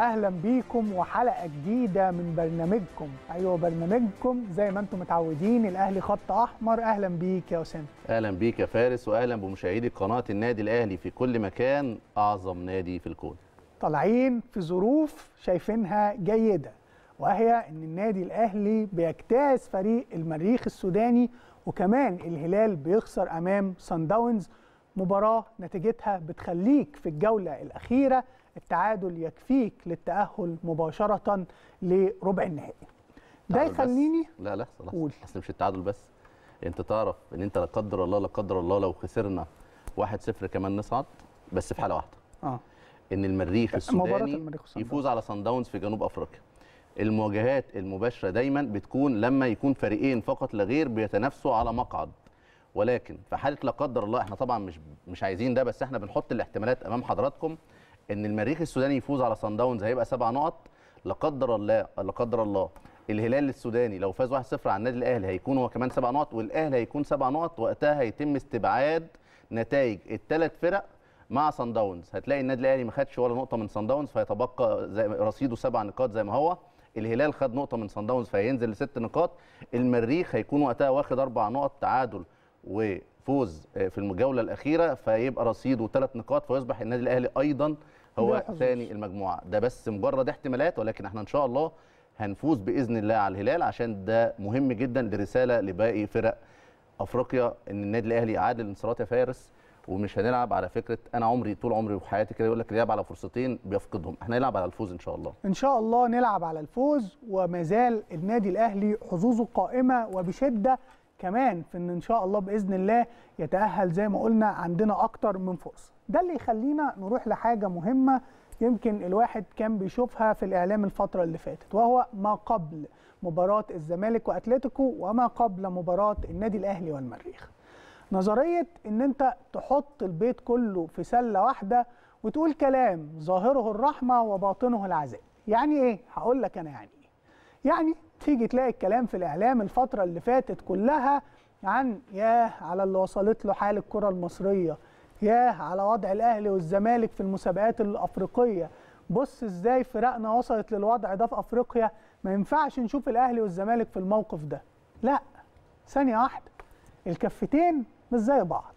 اهلا بيكم وحلقه جديده من برنامجكم ايوه برنامجكم زي ما انتم متعودين الاهلي خط احمر اهلا بيك يا اسامه اهلا بيك يا فارس واهلا بمشاهدي قناه النادي الاهلي في كل مكان اعظم نادي في الكون طالعين في ظروف شايفينها جيده وهي ان النادي الاهلي بيجتاز فريق المريخ السوداني وكمان الهلال بيخسر امام سان داونز مباراه نتيجتها بتخليك في الجوله الاخيره التعادل يكفيك للتاهل مباشره لربع النهائي ده يخليني لا لا خلاص اصل مش التعادل بس انت تعرف ان انت لا قدر الله لا قدر الله لو خسرنا 1-0 كمان نصعد بس في حاله واحده اه ان المريخ السوداني المريخ يفوز على سان داونز في جنوب افريقيا المواجهات المباشره دايما بتكون لما يكون فريقين فقط لا غير بيتنافسوا على مقعد ولكن في حاله لا قدر الله احنا طبعا مش مش عايزين ده بس احنا بنحط الاحتمالات امام حضراتكم ان المريخ السوداني يفوز على صن داونز هيبقى سبع نقط لا قدر الله لا قدر الله الهلال السوداني لو فاز 1-0 على النادي الاهلي هيكون هو كمان سبع نقط والاهلي هيكون سبع نقط وقتها هيتم استبعاد نتائج الثلاث فرق مع صن داونز هتلاقي النادي الاهلي ما خدش ولا نقطه من صن داونز فيتبقى زي رصيده سبع نقاط زي ما هو الهلال خد نقطه من صن داونز فهينزل لست نقاط المريخ هيكون وقتها واخد اربع نقط تعادل وفوز آه، في الجوله الاخيره فيبقى رصيده ثلاث نقاط فيصبح النادي الاهلي ايضا هو ثاني المجموعه ده بس مجرد احتمالات ولكن احنا ان شاء الله هنفوز باذن الله على الهلال عشان ده مهم جدا لرساله لباقي فرق افريقيا ان النادي الاهلي يعادل انتصارات يا فارس ومش هنلعب على فكره انا عمري طول عمري في حياتي كده يقول لك يلعب على فرصتين بيفقدهم احنا نلعب على الفوز ان شاء الله ان شاء الله نلعب على الفوز وما زال النادي الاهلي حظوظه قائمه وبشده كمان في ان ان شاء الله باذن الله يتاهل زي ما قلنا عندنا اكتر من فرصه ده اللي يخلينا نروح لحاجه مهمه يمكن الواحد كان بيشوفها في الاعلام الفتره اللي فاتت وهو ما قبل مباراه الزمالك واتلتيكو وما قبل مباراه النادي الاهلي والمريخ نظريه ان انت تحط البيت كله في سله واحده وتقول كلام ظاهره الرحمه وباطنه العذاب يعني ايه هقول لك انا يعني ايه يعني تيجي تلاقي الكلام في الاعلام الفتره اللي فاتت كلها عن ياه على اللي وصلت له حال الكره المصريه ياه على وضع الاهلي والزمالك في المسابقات الافريقيه بص ازاي فرقنا وصلت للوضع ده في افريقيا ما ينفعش نشوف الاهلي والزمالك في الموقف ده لا ثانيه واحده الكفتين مش زي بعض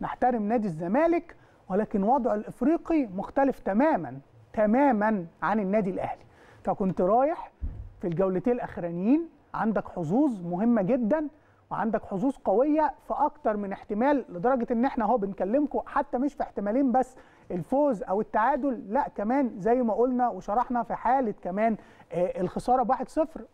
نحترم نادي الزمالك ولكن وضعه الافريقي مختلف تماما تماما عن النادي الاهلي فكنت رايح في الجولتين الاخرانيين عندك حظوظ مهمه جدا وعندك حظوظ قويه في اكتر من احتمال لدرجه ان احنا اهو بنكلمكم حتى مش في احتمالين بس الفوز او التعادل لا كمان زي ما قلنا وشرحنا في حاله كمان آه، الخساره ب 1-0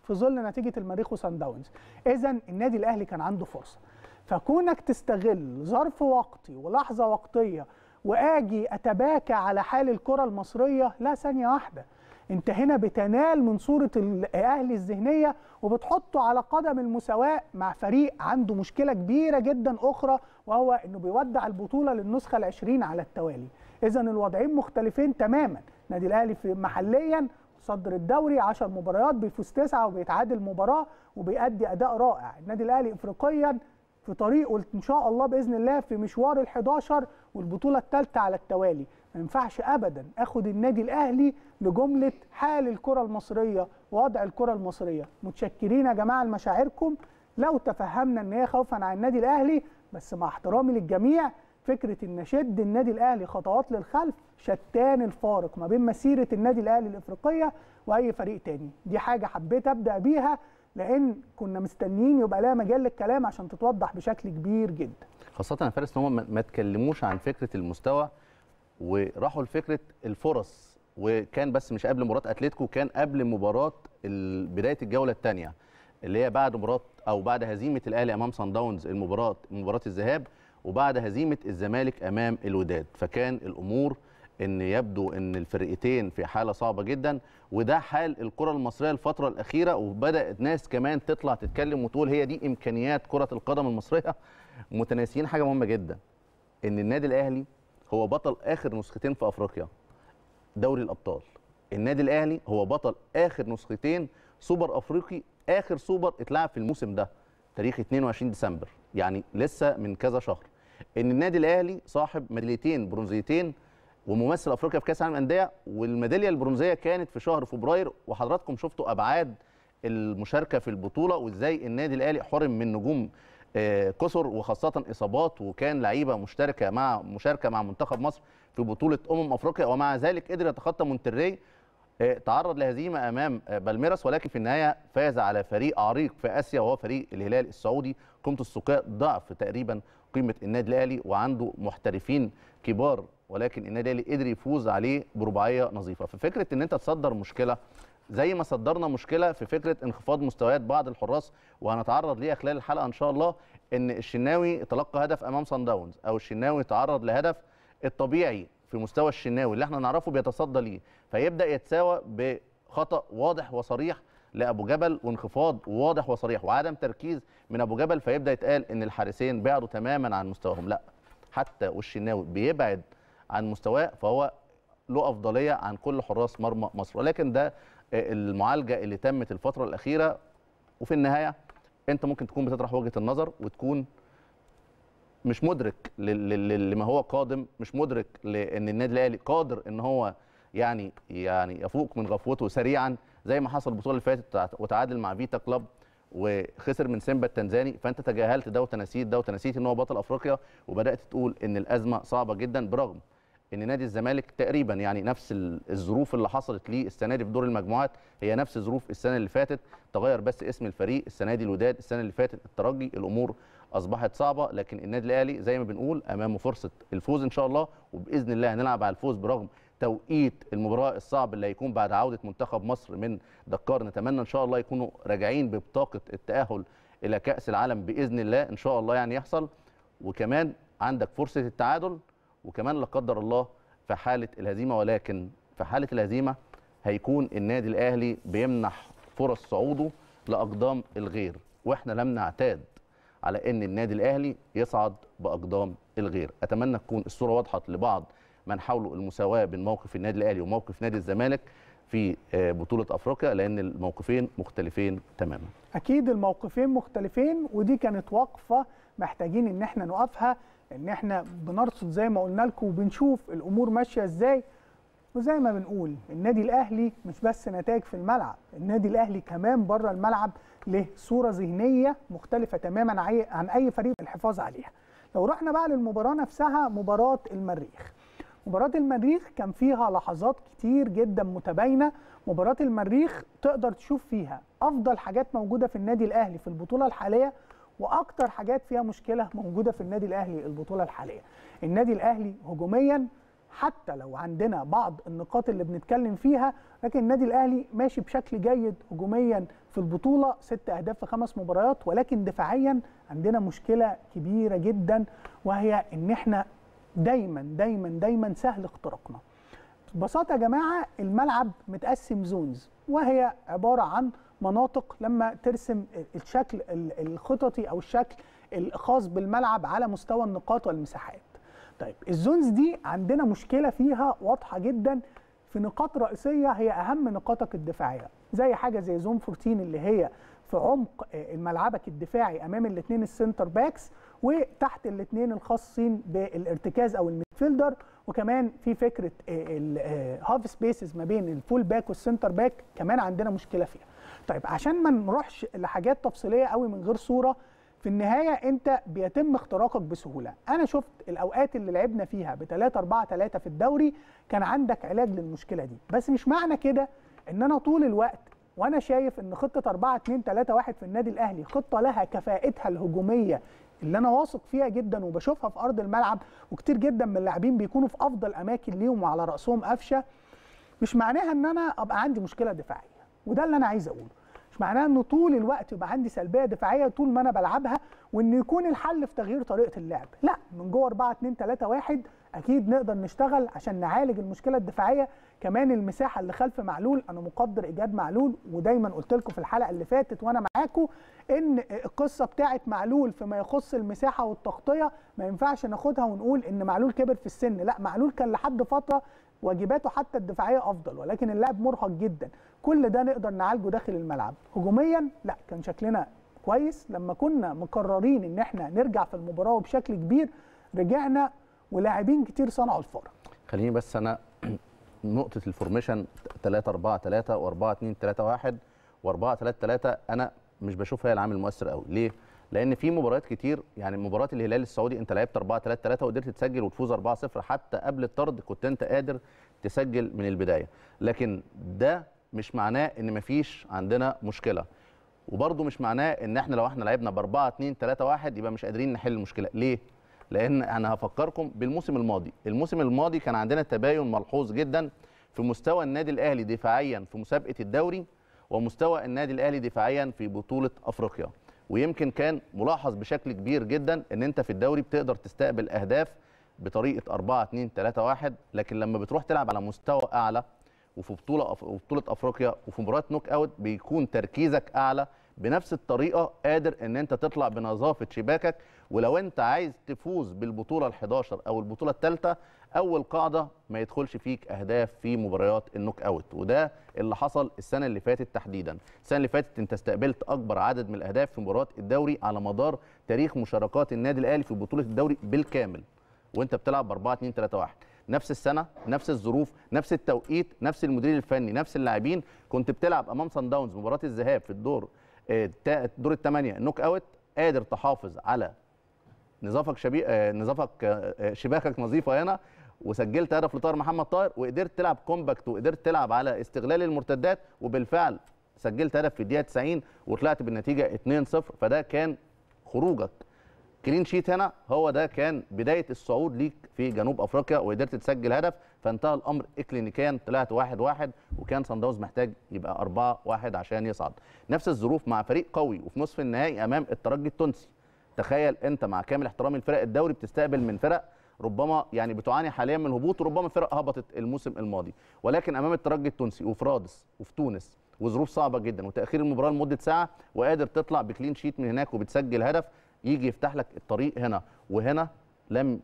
في ظل نتيجه المريخ وسان داونز اذا النادي الاهلي كان عنده فرصه فكونك تستغل ظرف وقتي ولحظه وقتيه واجي اتباكى على حال الكره المصريه لا ثانيه واحده انت هنا بتنال من صوره الاهلي الذهنيه وبتحطه على قدم المساواه مع فريق عنده مشكله كبيره جدا اخرى وهو انه بيودع البطوله للنسخه العشرين على التوالي اذا الوضعين مختلفين تماما نادي الاهلي في محليا صدر الدوري 10 مباريات بيفوز تسعه وبيتعادل مباراه وبيأدي اداء رائع النادي الاهلي افريقيا في طريقه ان شاء الله باذن الله في مشوار ال11 والبطوله الثالثه على التوالي ما ينفعش ابدا اخد النادي الاهلي لجمله حال الكره المصريه ووضع الكره المصريه متشكرين يا جماعه لمشاعركم لو تفهمنا ان هي خوفا على النادي الاهلي بس مع احترامي للجميع فكره ان شد النادي الاهلي خطوات للخلف شتان الفارق ما بين مسيره النادي الاهلي الافريقيه واي فريق تاني دي حاجه حبيت ابدا بيها لان كنا مستنيين يبقى لها مجال للكلام عشان تتوضح بشكل كبير جدا خاصه يا فارس ان هم ما تكلموش عن فكره المستوى وراحوا لفكره الفرص وكان بس مش قبل مباراه اتلتيكو كان قبل مباراه بدايه الجوله الثانيه اللي هي بعد مباراه او بعد هزيمه الاهلي امام صن داونز المباراه مباراه الذهاب وبعد هزيمه الزمالك امام الوداد فكان الامور ان يبدو ان الفرقتين في حاله صعبه جدا وده حال الكره المصريه الفتره الاخيره وبدات ناس كمان تطلع تتكلم وتقول هي دي امكانيات كره القدم المصريه متناسيين حاجه مهمه جدا ان النادي الاهلي هو بطل اخر نسختين في افريقيا دوري الابطال النادي الاهلي هو بطل اخر نسختين سوبر افريقي اخر سوبر اتلعب في الموسم ده تاريخ 22 ديسمبر يعني لسه من كذا شهر ان النادي الاهلي صاحب ميداليتين برونزيتين وممثل افريقيا في كاس العالم للانديه والميداليه البرونزيه كانت في شهر فبراير وحضراتكم شفتوا ابعاد المشاركه في البطوله وازاي النادي الاهلي حرم من نجوم كسر وخاصه اصابات وكان لعيبه مشتركه مع مشاركه مع منتخب مصر في بطوله امم افريقيا ومع ذلك قدر يتخطى مونتري آه، تعرض لهزيمه امام آه، بالميراس ولكن في النهايه فاز على فريق عريق في اسيا وهو فريق الهلال السعودي قيمه السوقيه ضعف تقريبا قيمه النادي الاهلي وعنده محترفين كبار ولكن النادي الاهلي قدر يفوز عليه برباعيه نظيفه ففكره ان انت تصدر مشكله زي ما صدرنا مشكله في فكره انخفاض مستويات بعض الحراس وهنتعرض ليها خلال الحلقه ان شاء الله ان الشناوي تلقى هدف امام صن داونز او الشناوي تعرض لهدف الطبيعي في مستوى الشناوي اللي احنا نعرفه بيتصدى ليه فيبدا يتساوى بخطا واضح وصريح لابو جبل وانخفاض واضح وصريح وعدم تركيز من ابو جبل فيبدا يتقال ان الحارسين بعدوا تماما عن مستواهم لا حتى والشناوي بيبعد عن مستواه فهو له افضليه عن كل حراس مرمى مصر ولكن ده المعالجه اللي تمت الفتره الاخيره وفي النهايه انت ممكن تكون بتطرح وجهه النظر وتكون مش مدرك لما هو قادم مش مدرك لان النادي الاهلي قادر ان هو يعني يعني يفوق من غفوته سريعا زي ما حصل البطوله اللي فاتت وتعادل مع فيتا كلاب وخسر من سيمبا التنزاني فانت تجاهلت ده وتنسيت ده وتنسيت ان هو بطل افريقيا وبدات تقول ان الازمه صعبه جدا برغم ان نادي الزمالك تقريبا يعني نفس الظروف اللي حصلت ليه السنه دي في دور المجموعات هي نفس ظروف السنه اللي فاتت تغير بس اسم الفريق السنه دي الوداد السنه اللي فاتت الترجي الامور اصبحت صعبه لكن النادي الاهلي زي ما بنقول امامه فرصه الفوز ان شاء الله وباذن الله هنلعب على الفوز برغم توقيت المباراه الصعب اللي هيكون بعد عوده منتخب مصر من دكار نتمنى ان شاء الله يكونوا راجعين ببطاقه التاهل الى كاس العالم باذن الله ان شاء الله يعني يحصل وكمان عندك فرصه التعادل وكمان لا قدر الله في حاله الهزيمه ولكن في حاله الهزيمه هيكون النادي الاهلي بيمنح فرص صعوده لاقدام الغير واحنا لم نعتاد على ان النادي الاهلي يصعد باقدام الغير اتمنى تكون الصوره وضحت لبعض من حاولوا المساواه بين موقف النادي الاهلي وموقف نادي الزمالك في آه، بطوله افريقيا لان الموقفين مختلفين تماما اكيد الموقفين مختلفين ودي كانت وقفه محتاجين ان احنا نوقفها ان احنا بنرصد زي ما قلنا لكم وبنشوف الامور ماشيه ازاي وزي ما بنقول النادي الاهلي مش بس نتائج في الملعب النادي الاهلي كمان بره الملعب له صوره ذهنيه مختلفه تماما عن اي فريق الحفاظ عليها لو رحنا بقى للمباراه نفسها مباراه المريخ مباراة المريخ كان فيها لحظات كتير جدا متباينة مباراة المريخ تقدر تشوف فيها أفضل حاجات موجودة في النادي الأهلي في البطولة الحالية واكتر حاجات فيها مشكله موجوده في النادي الاهلي البطوله الحاليه النادي الاهلي هجوميا حتى لو عندنا بعض النقاط اللي بنتكلم فيها لكن النادي الاهلي ماشي بشكل جيد هجوميا في البطوله ست اهداف في خمس مباريات ولكن دفاعيا عندنا مشكله كبيره جدا وهي ان احنا دايما دايما دايما سهل اختراقنا ببساطه يا جماعه الملعب متقسم زونز وهي عباره عن مناطق لما ترسم الشكل الخططي او الشكل الخاص بالملعب على مستوى النقاط والمساحات طيب الزونز دي عندنا مشكله فيها واضحه جدا في نقاط رئيسيه هي اهم نقاطك الدفاعيه زي حاجه زي زون 14 اللي هي في عمق آه، ملعبك الدفاعي امام الاثنين السنتر باكس وتحت الاثنين الخاصين بالارتكاز او الميدفيلدر وكمان في فكره آه، الهاف آه، سبيسز ما بين الفول باك والسنتر باك كمان عندنا مشكله فيها طيب عشان ما نروحش لحاجات تفصيليه قوي من غير صوره في النهايه انت بيتم اختراقك بسهوله انا شفت الاوقات اللي لعبنا فيها ب 3 4 3 في الدوري كان عندك علاج للمشكله دي بس مش معنى كده ان انا طول الوقت وانا شايف ان خطه 4 2 3 1 في النادي الاهلي خطه لها كفاءتها الهجوميه اللي انا واثق فيها جدا وبشوفها في ارض الملعب وكتير جدا من اللاعبين بيكونوا في افضل اماكن ليهم وعلى راسهم قفشه مش معناها ان انا ابقى عندي مشكله دفاعيه وده اللي انا عايز اقوله معناها انه طول الوقت يبقى عندي سلبيه دفاعيه طول ما انا بلعبها وان يكون الحل في تغيير طريقه اللعب لا من جوه 4 2 3 1 اكيد نقدر نشتغل عشان نعالج المشكله الدفاعيه كمان المساحه اللي خلف معلول انا مقدر ايجاد معلول ودايما قلت لكم في الحلقه اللي فاتت وانا معاكم ان القصه بتاعه معلول فيما يخص المساحه والتغطيه ما ينفعش ناخدها ونقول ان معلول كبر في السن لا معلول كان لحد فتره واجباته حتى الدفاعيه افضل ولكن اللاعب مرهق جدا كل ده نقدر نعالجه داخل الملعب هجوميا لا كان شكلنا كويس لما كنا مقررين ان احنا نرجع في المباراه وبشكل كبير رجعنا ولاعبين كتير صنعوا الفرق خليني بس انا نقطه الفورميشن 3 4 3 و4 2 3 1 و4 3 3 انا مش بشوفها هي العامل المؤثر قوي ليه لان في مباريات كتير يعني مباراه الهلال السعودي انت لعبت 4 3 3 وقدرت تسجل وتفوز 4 0 حتى قبل الطرد كنت انت قادر تسجل من البدايه لكن ده مش معناه ان مفيش عندنا مشكله وبرده مش معناه ان احنا لو احنا لعبنا ب 4 2 3 1 يبقى مش قادرين نحل المشكله ليه لان انا هفكركم بالموسم الماضي الموسم الماضي كان عندنا تباين ملحوظ جدا في مستوى النادي الاهلي دفاعيا في مسابقه الدوري ومستوى النادي الاهلي دفاعيا في بطوله افريقيا ويمكن كان ملاحظ بشكل كبير جدا ان انت في الدوري بتقدر تستقبل اهداف بطريقه 4 2 3 1 لكن لما بتروح تلعب على مستوى اعلى وفي بطوله بطوله افريقيا وفي مباراه نوك اوت بيكون تركيزك اعلى بنفس الطريقه قادر ان انت تطلع بنظافه شباكك ولو انت عايز تفوز بالبطوله ال11 او البطوله الثالثه اول قاعده ما يدخلش فيك اهداف في مباريات النوك اوت وده اللي حصل السنه اللي فاتت تحديدا السنه اللي فاتت انت استقبلت اكبر عدد من الاهداف في مباريات الدوري على مدار تاريخ مشاركات النادي الاهلي في بطوله الدوري بالكامل وانت بتلعب ب 4 2 3 1 نفس السنه نفس الظروف نفس التوقيت نفس المدير الفني نفس اللاعبين كنت بتلعب امام سان داونز مباراه الذهاب في الدور آه، دور الثمانيه النوك اوت قادر تحافظ على نظافك شبي... آه، نظافك آه، شباكك نظيفه هنا وسجلت هدف لطاهر محمد طاهر وقدرت تلعب كومباكت وقدرت تلعب على استغلال المرتدات وبالفعل سجلت هدف في الدقيقه 90 وطلعت بالنتيجه 2-0 فده كان خروجك كلين شيت هنا هو ده كان بدايه الصعود ليك في جنوب افريقيا وقدرت تسجل هدف فانتهى الامر اكلينيكيا طلعت 1-1 واحد واحد وكان سان داونز محتاج يبقى 4-1 عشان يصعد نفس الظروف مع فريق قوي وفي نصف النهائي امام الترجي التونسي تخيل انت مع كامل احترامي لفرق الدوري بتستقبل من فرق ربما يعني بتعاني حاليا من الهبوط وربما فرق هبطت الموسم الماضي ولكن امام الترجي التونسي وفي رادس وفي تونس وظروف صعبه جدا وتاخير المباراه لمده ساعه وقادر تطلع بكلين شيت من هناك وبتسجل هدف يجي يفتح لك الطريق هنا وهنا لم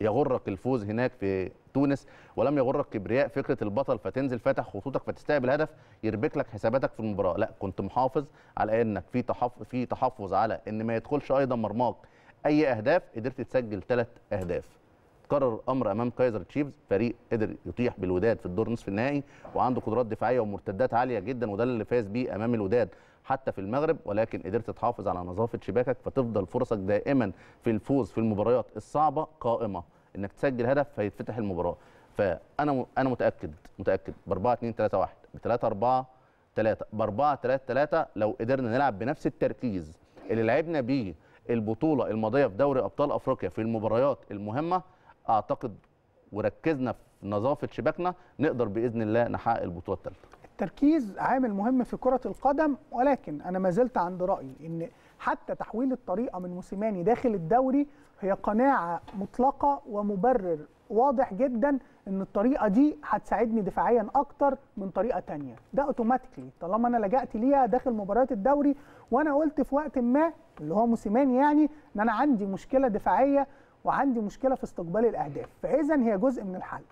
يغرك الفوز هناك في تونس ولم يغرك كبرياء فكره البطل فتنزل فاتح خطوطك فتستقبل هدف يربك لك حساباتك في المباراه لا كنت محافظ على انك في تحفظ في تحفظ على ان ما يدخلش ايضا مرماك اي اهداف قدرت تسجل ثلاث اهداف قرر الامر امام كايزر تشيفز فريق قدر يطيح بالوداد في الدور نصف النهائي وعنده قدرات دفاعيه ومرتدات عاليه جدا وده اللي فاز بيه امام الوداد حتى في المغرب ولكن قدرت تحافظ على نظافه شباكك فتفضل فرصك دائما في الفوز في المباريات الصعبه قائمه انك تسجل هدف فيتفتح المباراه فانا انا متاكد متاكد ب 4 2 3 1 ب 3 4 3 ب 4 3 3 لو قدرنا نلعب بنفس التركيز اللي لعبنا بيه البطوله الماضيه في دوري ابطال افريقيا في المباريات المهمه اعتقد وركزنا في نظافه شباكنا نقدر باذن الله نحقق البطوله الثالثه. التركيز عامل مهم في كره القدم ولكن انا ما زلت عند رايي ان حتى تحويل الطريقه من موسيماني داخل الدوري هي قناعه مطلقه ومبرر واضح جدا ان الطريقه دي هتساعدني دفاعيا اكتر من طريقه تانية ده اوتوماتيكلي طالما انا لجأت ليها داخل مباريات الدوري وانا قلت في وقت ما اللي هو موسيماني يعني ان انا عندي مشكله دفاعيه وعندي مشكله في استقبال الاهداف فاذا هي جزء من الحل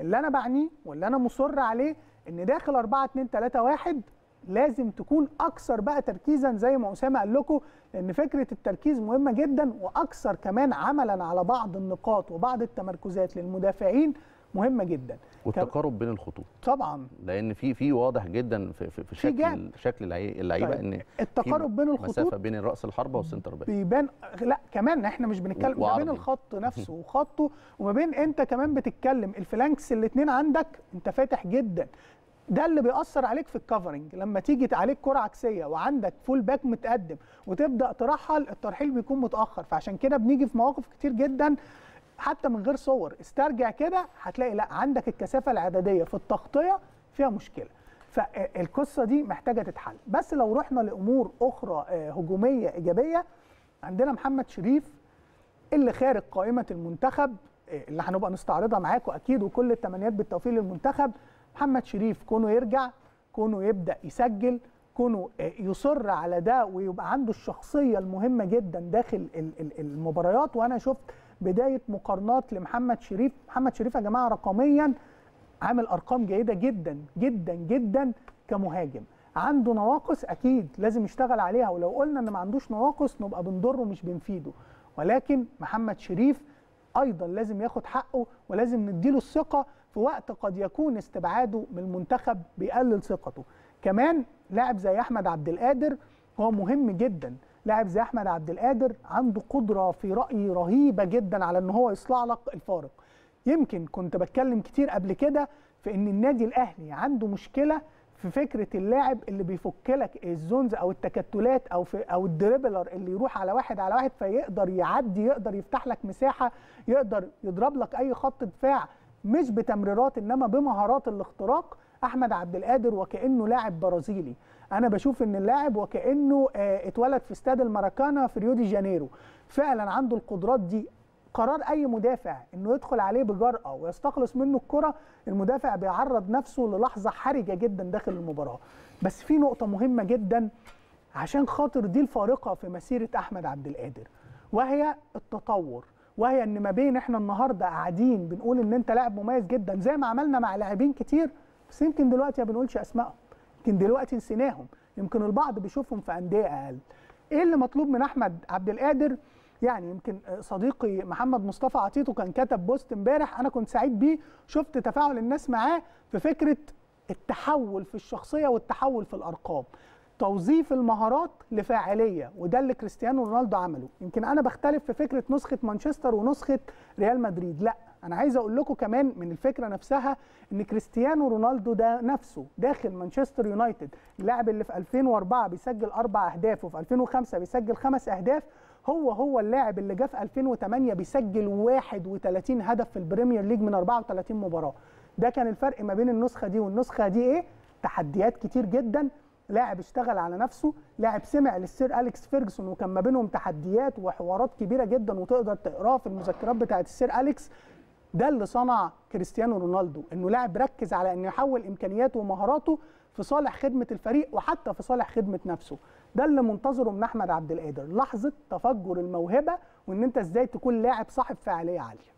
اللي انا بعنيه واللي انا مصر عليه ان داخل 4 2 3 1 لازم تكون اكثر بقى تركيزا زي ما اسامه قال لكم لان فكره التركيز مهمه جدا واكثر كمان عملا على بعض النقاط وبعض التمركزات للمدافعين مهمه جدا والتقارب بين الخطوط طبعا لان في في واضح جدا في في, في شكل شكل اللعيبه طيب. ان التقارب بين الخطوط مسافه بين راس الحربه والسنتر باك بيبان لا كمان احنا مش بنتكلم ما بين الخط نفسه وخطه وما بين انت كمان بتتكلم الفلانكس الاثنين عندك انت فاتح جدا ده اللي بيأثر عليك في الكفرنج لما تيجي عليك كرة عكسية وعندك فول باك متقدم وتبدأ ترحل الترحيل بيكون متأخر فعشان كده بنيجي في مواقف كتير جدا حتى من غير صور استرجع كده هتلاقي لا عندك الكثافه العدديه في التغطيه فيها مشكله فالقصه دي محتاجه تتحل بس لو رحنا لامور اخرى آه، هجوميه ايجابيه عندنا محمد شريف اللي خارج قائمه المنتخب آه، اللي هنبقى نستعرضها معاكم اكيد وكل التمنيات بالتوفيق للمنتخب محمد شريف كونه يرجع كونه يبدا يسجل كونه آه، يصر على ده ويبقى عنده الشخصيه المهمه جدا داخل المباريات وانا شفت بدايه مقارنات لمحمد شريف محمد شريف يا جماعه رقميا عامل ارقام جيده جدا جدا جدا كمهاجم عنده نواقص اكيد لازم يشتغل عليها ولو قلنا ان ما عندوش نواقص نبقى بنضره مش بنفيده ولكن محمد شريف ايضا لازم ياخد حقه ولازم نديله الثقه في وقت قد يكون استبعاده من المنتخب بيقلل ثقته كمان لاعب زي احمد عبد القادر هو مهم جدا لاعب زي احمد عبد القادر عنده قدره في رايي رهيبه جدا على ان هو يصلع لك الفارق يمكن كنت بتكلم كتير قبل كده في ان النادي الاهلي عنده مشكله في فكره اللاعب اللي بيفك لك الزونز او التكتلات او في او الدريبلر اللي يروح على واحد على واحد فيقدر يعدي يقدر يفتح لك مساحه يقدر يضرب لك اي خط دفاع مش بتمريرات انما بمهارات الاختراق احمد عبد القادر وكانه لاعب برازيلي انا بشوف ان اللاعب وكانه آه، اتولد في استاد الماراكانا في ريو دي جانيرو فعلا عنده القدرات دي قرار اي مدافع انه يدخل عليه بجراه ويستخلص منه الكره المدافع بيعرض نفسه للحظه حرجه جدا داخل المباراه بس في نقطه مهمه جدا عشان خاطر دي الفارقه في مسيره احمد عبد القادر وهي التطور وهي ان ما بين احنا النهارده قاعدين بنقول ان انت لاعب مميز جدا زي ما عملنا مع لاعبين كتير بس يمكن دلوقتي ما بنقولش اسمائهم يمكن دلوقتي نسيناهم يمكن البعض بيشوفهم في انديه اقل ايه اللي مطلوب من احمد عبد القادر يعني يمكن صديقي محمد مصطفى عطيته كان كتب بوست امبارح انا كنت سعيد بيه شفت تفاعل الناس معاه في فكره التحول في الشخصيه والتحول في الارقام توظيف المهارات لفاعليه وده اللي كريستيانو رونالدو عمله يمكن انا بختلف في فكره نسخه مانشستر ونسخه ريال مدريد لا انا عايز اقول لكم كمان من الفكره نفسها ان كريستيانو رونالدو ده نفسه داخل مانشستر يونايتد اللاعب اللي في 2004 بيسجل اربع اهداف وفي 2005 بيسجل خمس اهداف هو هو اللاعب اللي جه في 2008 بيسجل 31 هدف في البريمير ليج من 34 مباراه ده كان الفرق ما بين النسخه دي والنسخه دي ايه تحديات كتير جدا لاعب اشتغل على نفسه لاعب سمع للسير اليكس فيرجسون وكان ما بينهم تحديات وحوارات كبيره جدا وتقدر تقراه في المذكرات بتاعه السير اليكس ده اللي صنع كريستيانو رونالدو انه لاعب ركز على انه يحول امكانياته ومهاراته في صالح خدمه الفريق وحتى في صالح خدمه نفسه ده اللي منتظره من احمد عبد القادر لحظه تفجر الموهبه وان انت ازاي تكون لاعب صاحب فاعليه عاليه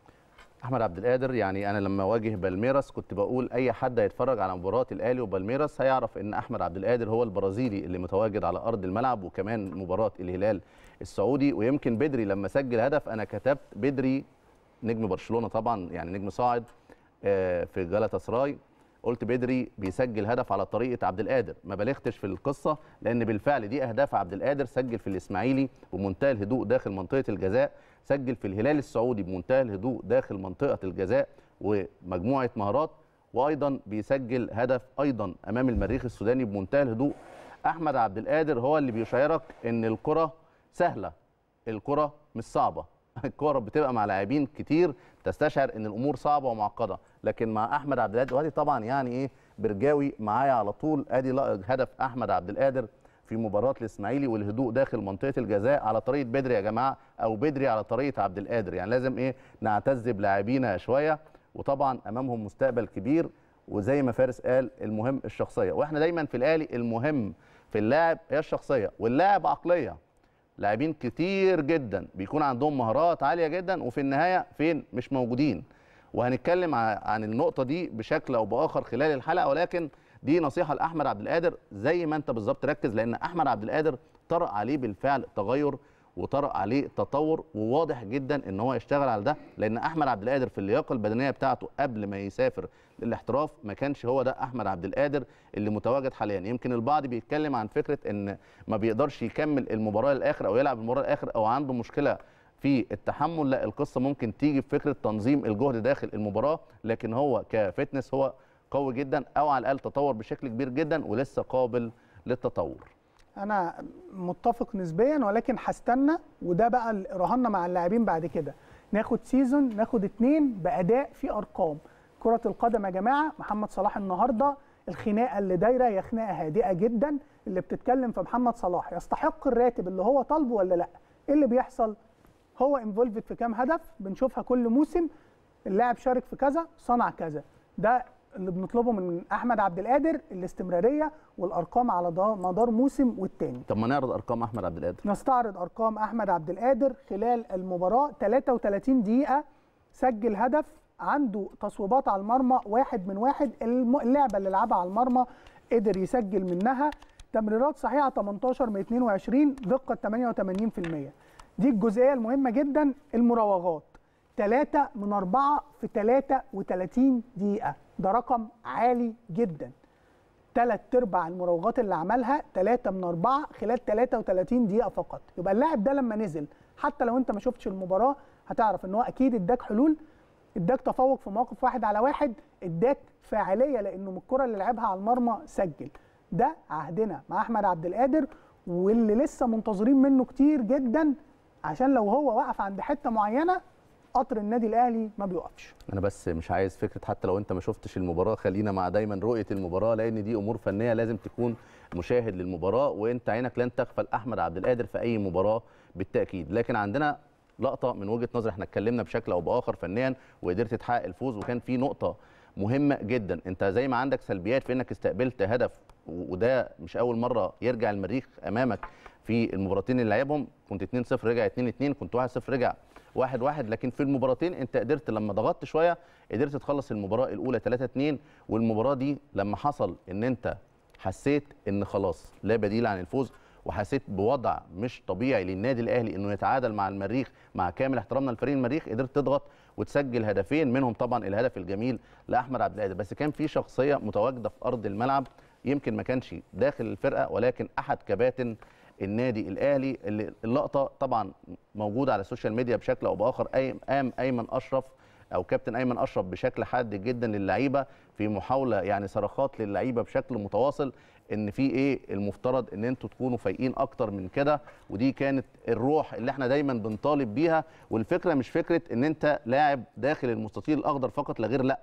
احمد عبد القادر يعني انا لما واجه بالميراس كنت بقول اي حد هيتفرج على مباراه الاهلي وبالميراس هيعرف ان احمد عبد القادر هو البرازيلي اللي متواجد على ارض الملعب وكمان مباراه الهلال السعودي ويمكن بدري لما سجل هدف انا كتبت بدري نجم برشلونه طبعا يعني نجم صاعد آه، في جلطة سراي قلت بدري بيسجل هدف على طريقه عبد القادر ما بالغتش في القصه لان بالفعل دي اهداف عبد القادر سجل في الاسماعيلي بمنتهى الهدوء داخل منطقه الجزاء سجل في الهلال السعودي بمنتهى الهدوء داخل منطقه الجزاء ومجموعه مهارات وايضا بيسجل هدف ايضا امام المريخ السوداني بمنتهى الهدوء احمد عبد القادر هو اللي بيشعرك ان الكره سهله الكره مش صعبه الكوره بتبقى مع لاعبين كتير تستشعر ان الامور صعبه ومعقده لكن مع احمد عبد القادر وادي طبعا يعني ايه برجاوي معايا على طول ادي هدف احمد عبد القادر في مباراه الاسماعيلي والهدوء داخل منطقه الجزاء على طريقه بدري يا جماعه او بدري على طريقه عبد القادر يعني لازم ايه نعتز بلاعبينا شويه وطبعا امامهم مستقبل كبير وزي ما فارس قال المهم الشخصيه واحنا دايما في الاهلي المهم في اللاعب هي الشخصيه واللاعب عقليه لاعبين كتير جدا بيكون عندهم مهارات عاليه جدا وفي النهايه فين مش موجودين وهنتكلم عن النقطه دي بشكل او باخر خلال الحلقه ولكن دي نصيحه لاحمد عبد القادر زي ما انت بالظبط ركز لان احمد عبد القادر طرأ عليه بالفعل تغير وطرأ عليه تطور وواضح جدا ان هو يشتغل على ده لان احمد عبد القادر في اللياقه البدنيه بتاعته قبل ما يسافر للاحتراف ما كانش هو ده احمد عبد القادر اللي متواجد حاليا يمكن البعض بيتكلم عن فكره ان ما بيقدرش يكمل المباراه للاخر او يلعب المباراه للاخر او عنده مشكله في التحمل لا القصه ممكن تيجي بفكره تنظيم الجهد داخل المباراه لكن هو كفتنس هو قوي جدا او على الاقل تطور بشكل كبير جدا ولسه قابل للتطور انا متفق نسبيا ولكن هستنى وده بقى رهنا مع اللاعبين بعد كده ناخد سيزون ناخد اتنين باداء في ارقام كره القدم يا جماعه محمد صلاح النهارده الخناقه اللي دايره هي خناقه هادئه جدا اللي بتتكلم في محمد صلاح يستحق الراتب اللي هو طالبه ولا لا ايه اللي بيحصل هو انفولفد في كام هدف بنشوفها كل موسم اللاعب شارك في كذا صنع كذا ده اللي بنطلبه من احمد عبد القادر الاستمراريه والارقام على مدار موسم والتاني طب ما نعرض ارقام احمد عبد القادر نستعرض ارقام احمد عبد القادر خلال المباراه 33 دقيقه سجل هدف عنده تصويبات على المرمى واحد من واحد اللعبه اللي لعبها على المرمى قدر يسجل منها تمريرات صحيحه 18 من 22 دقه 88% دي الجزئيه المهمه جدا المراوغات 3 من 4 في 33 دقيقه ده رقم عالي جدا ثلاث ارباع المراوغات اللي عملها ثلاثة من أربعة خلال 33 دقيقة فقط يبقى اللاعب ده لما نزل حتى لو أنت ما شفتش المباراة هتعرف إن هو أكيد إداك حلول إداك تفوق في موقف واحد على واحد إداك فاعلية لأنه من الكرة اللي لعبها على المرمى سجل ده عهدنا مع أحمد عبد القادر واللي لسه منتظرين منه كتير جدا عشان لو هو وقف عند حتة معينة قطر النادي الاهلي ما بيوقفش انا بس مش عايز فكره حتى لو انت ما شفتش المباراه خلينا مع دايما رؤيه المباراه لان دي امور فنيه لازم تكون مشاهد للمباراه وانت عينك لن تغفل احمد عبد القادر في اي مباراه بالتاكيد لكن عندنا لقطه من وجهه نظري احنا اتكلمنا بشكل او باخر فنيا وقدرت تحقق الفوز وكان في نقطه مهمه جدا انت زي ما عندك سلبيات في انك استقبلت هدف وده مش اول مره يرجع المريخ امامك في المباراتين اللي لعبهم كنت 2-0 رجع 2-2 كنت 1-0 رجع واحد واحد لكن في المباراتين انت قدرت لما ضغطت شويه قدرت تخلص المباراه الاولى 3 2 والمباراه دي لما حصل ان انت حسيت ان خلاص لا بديل عن الفوز وحسيت بوضع مش طبيعي للنادي الاهلي انه يتعادل مع المريخ مع كامل احترامنا لفريق المريخ قدرت تضغط وتسجل هدفين منهم طبعا الهدف الجميل لاحمد عبد القادر بس كان في شخصيه متواجده في ارض الملعب يمكن ما كانش داخل الفرقه ولكن احد كباتن النادي الاهلي اللي اللقطه طبعا موجوده على السوشيال ميديا بشكل او باخر قام ايمن اشرف او كابتن ايمن اشرف بشكل حاد جدا للعيبه في محاوله يعني صرخات للعيبه بشكل متواصل ان في ايه المفترض ان انتوا تكونوا فايقين اكتر من كده ودي كانت الروح اللي احنا دايما بنطالب بيها والفكره مش فكره ان انت لاعب داخل المستطيل الاخضر فقط لا غير لا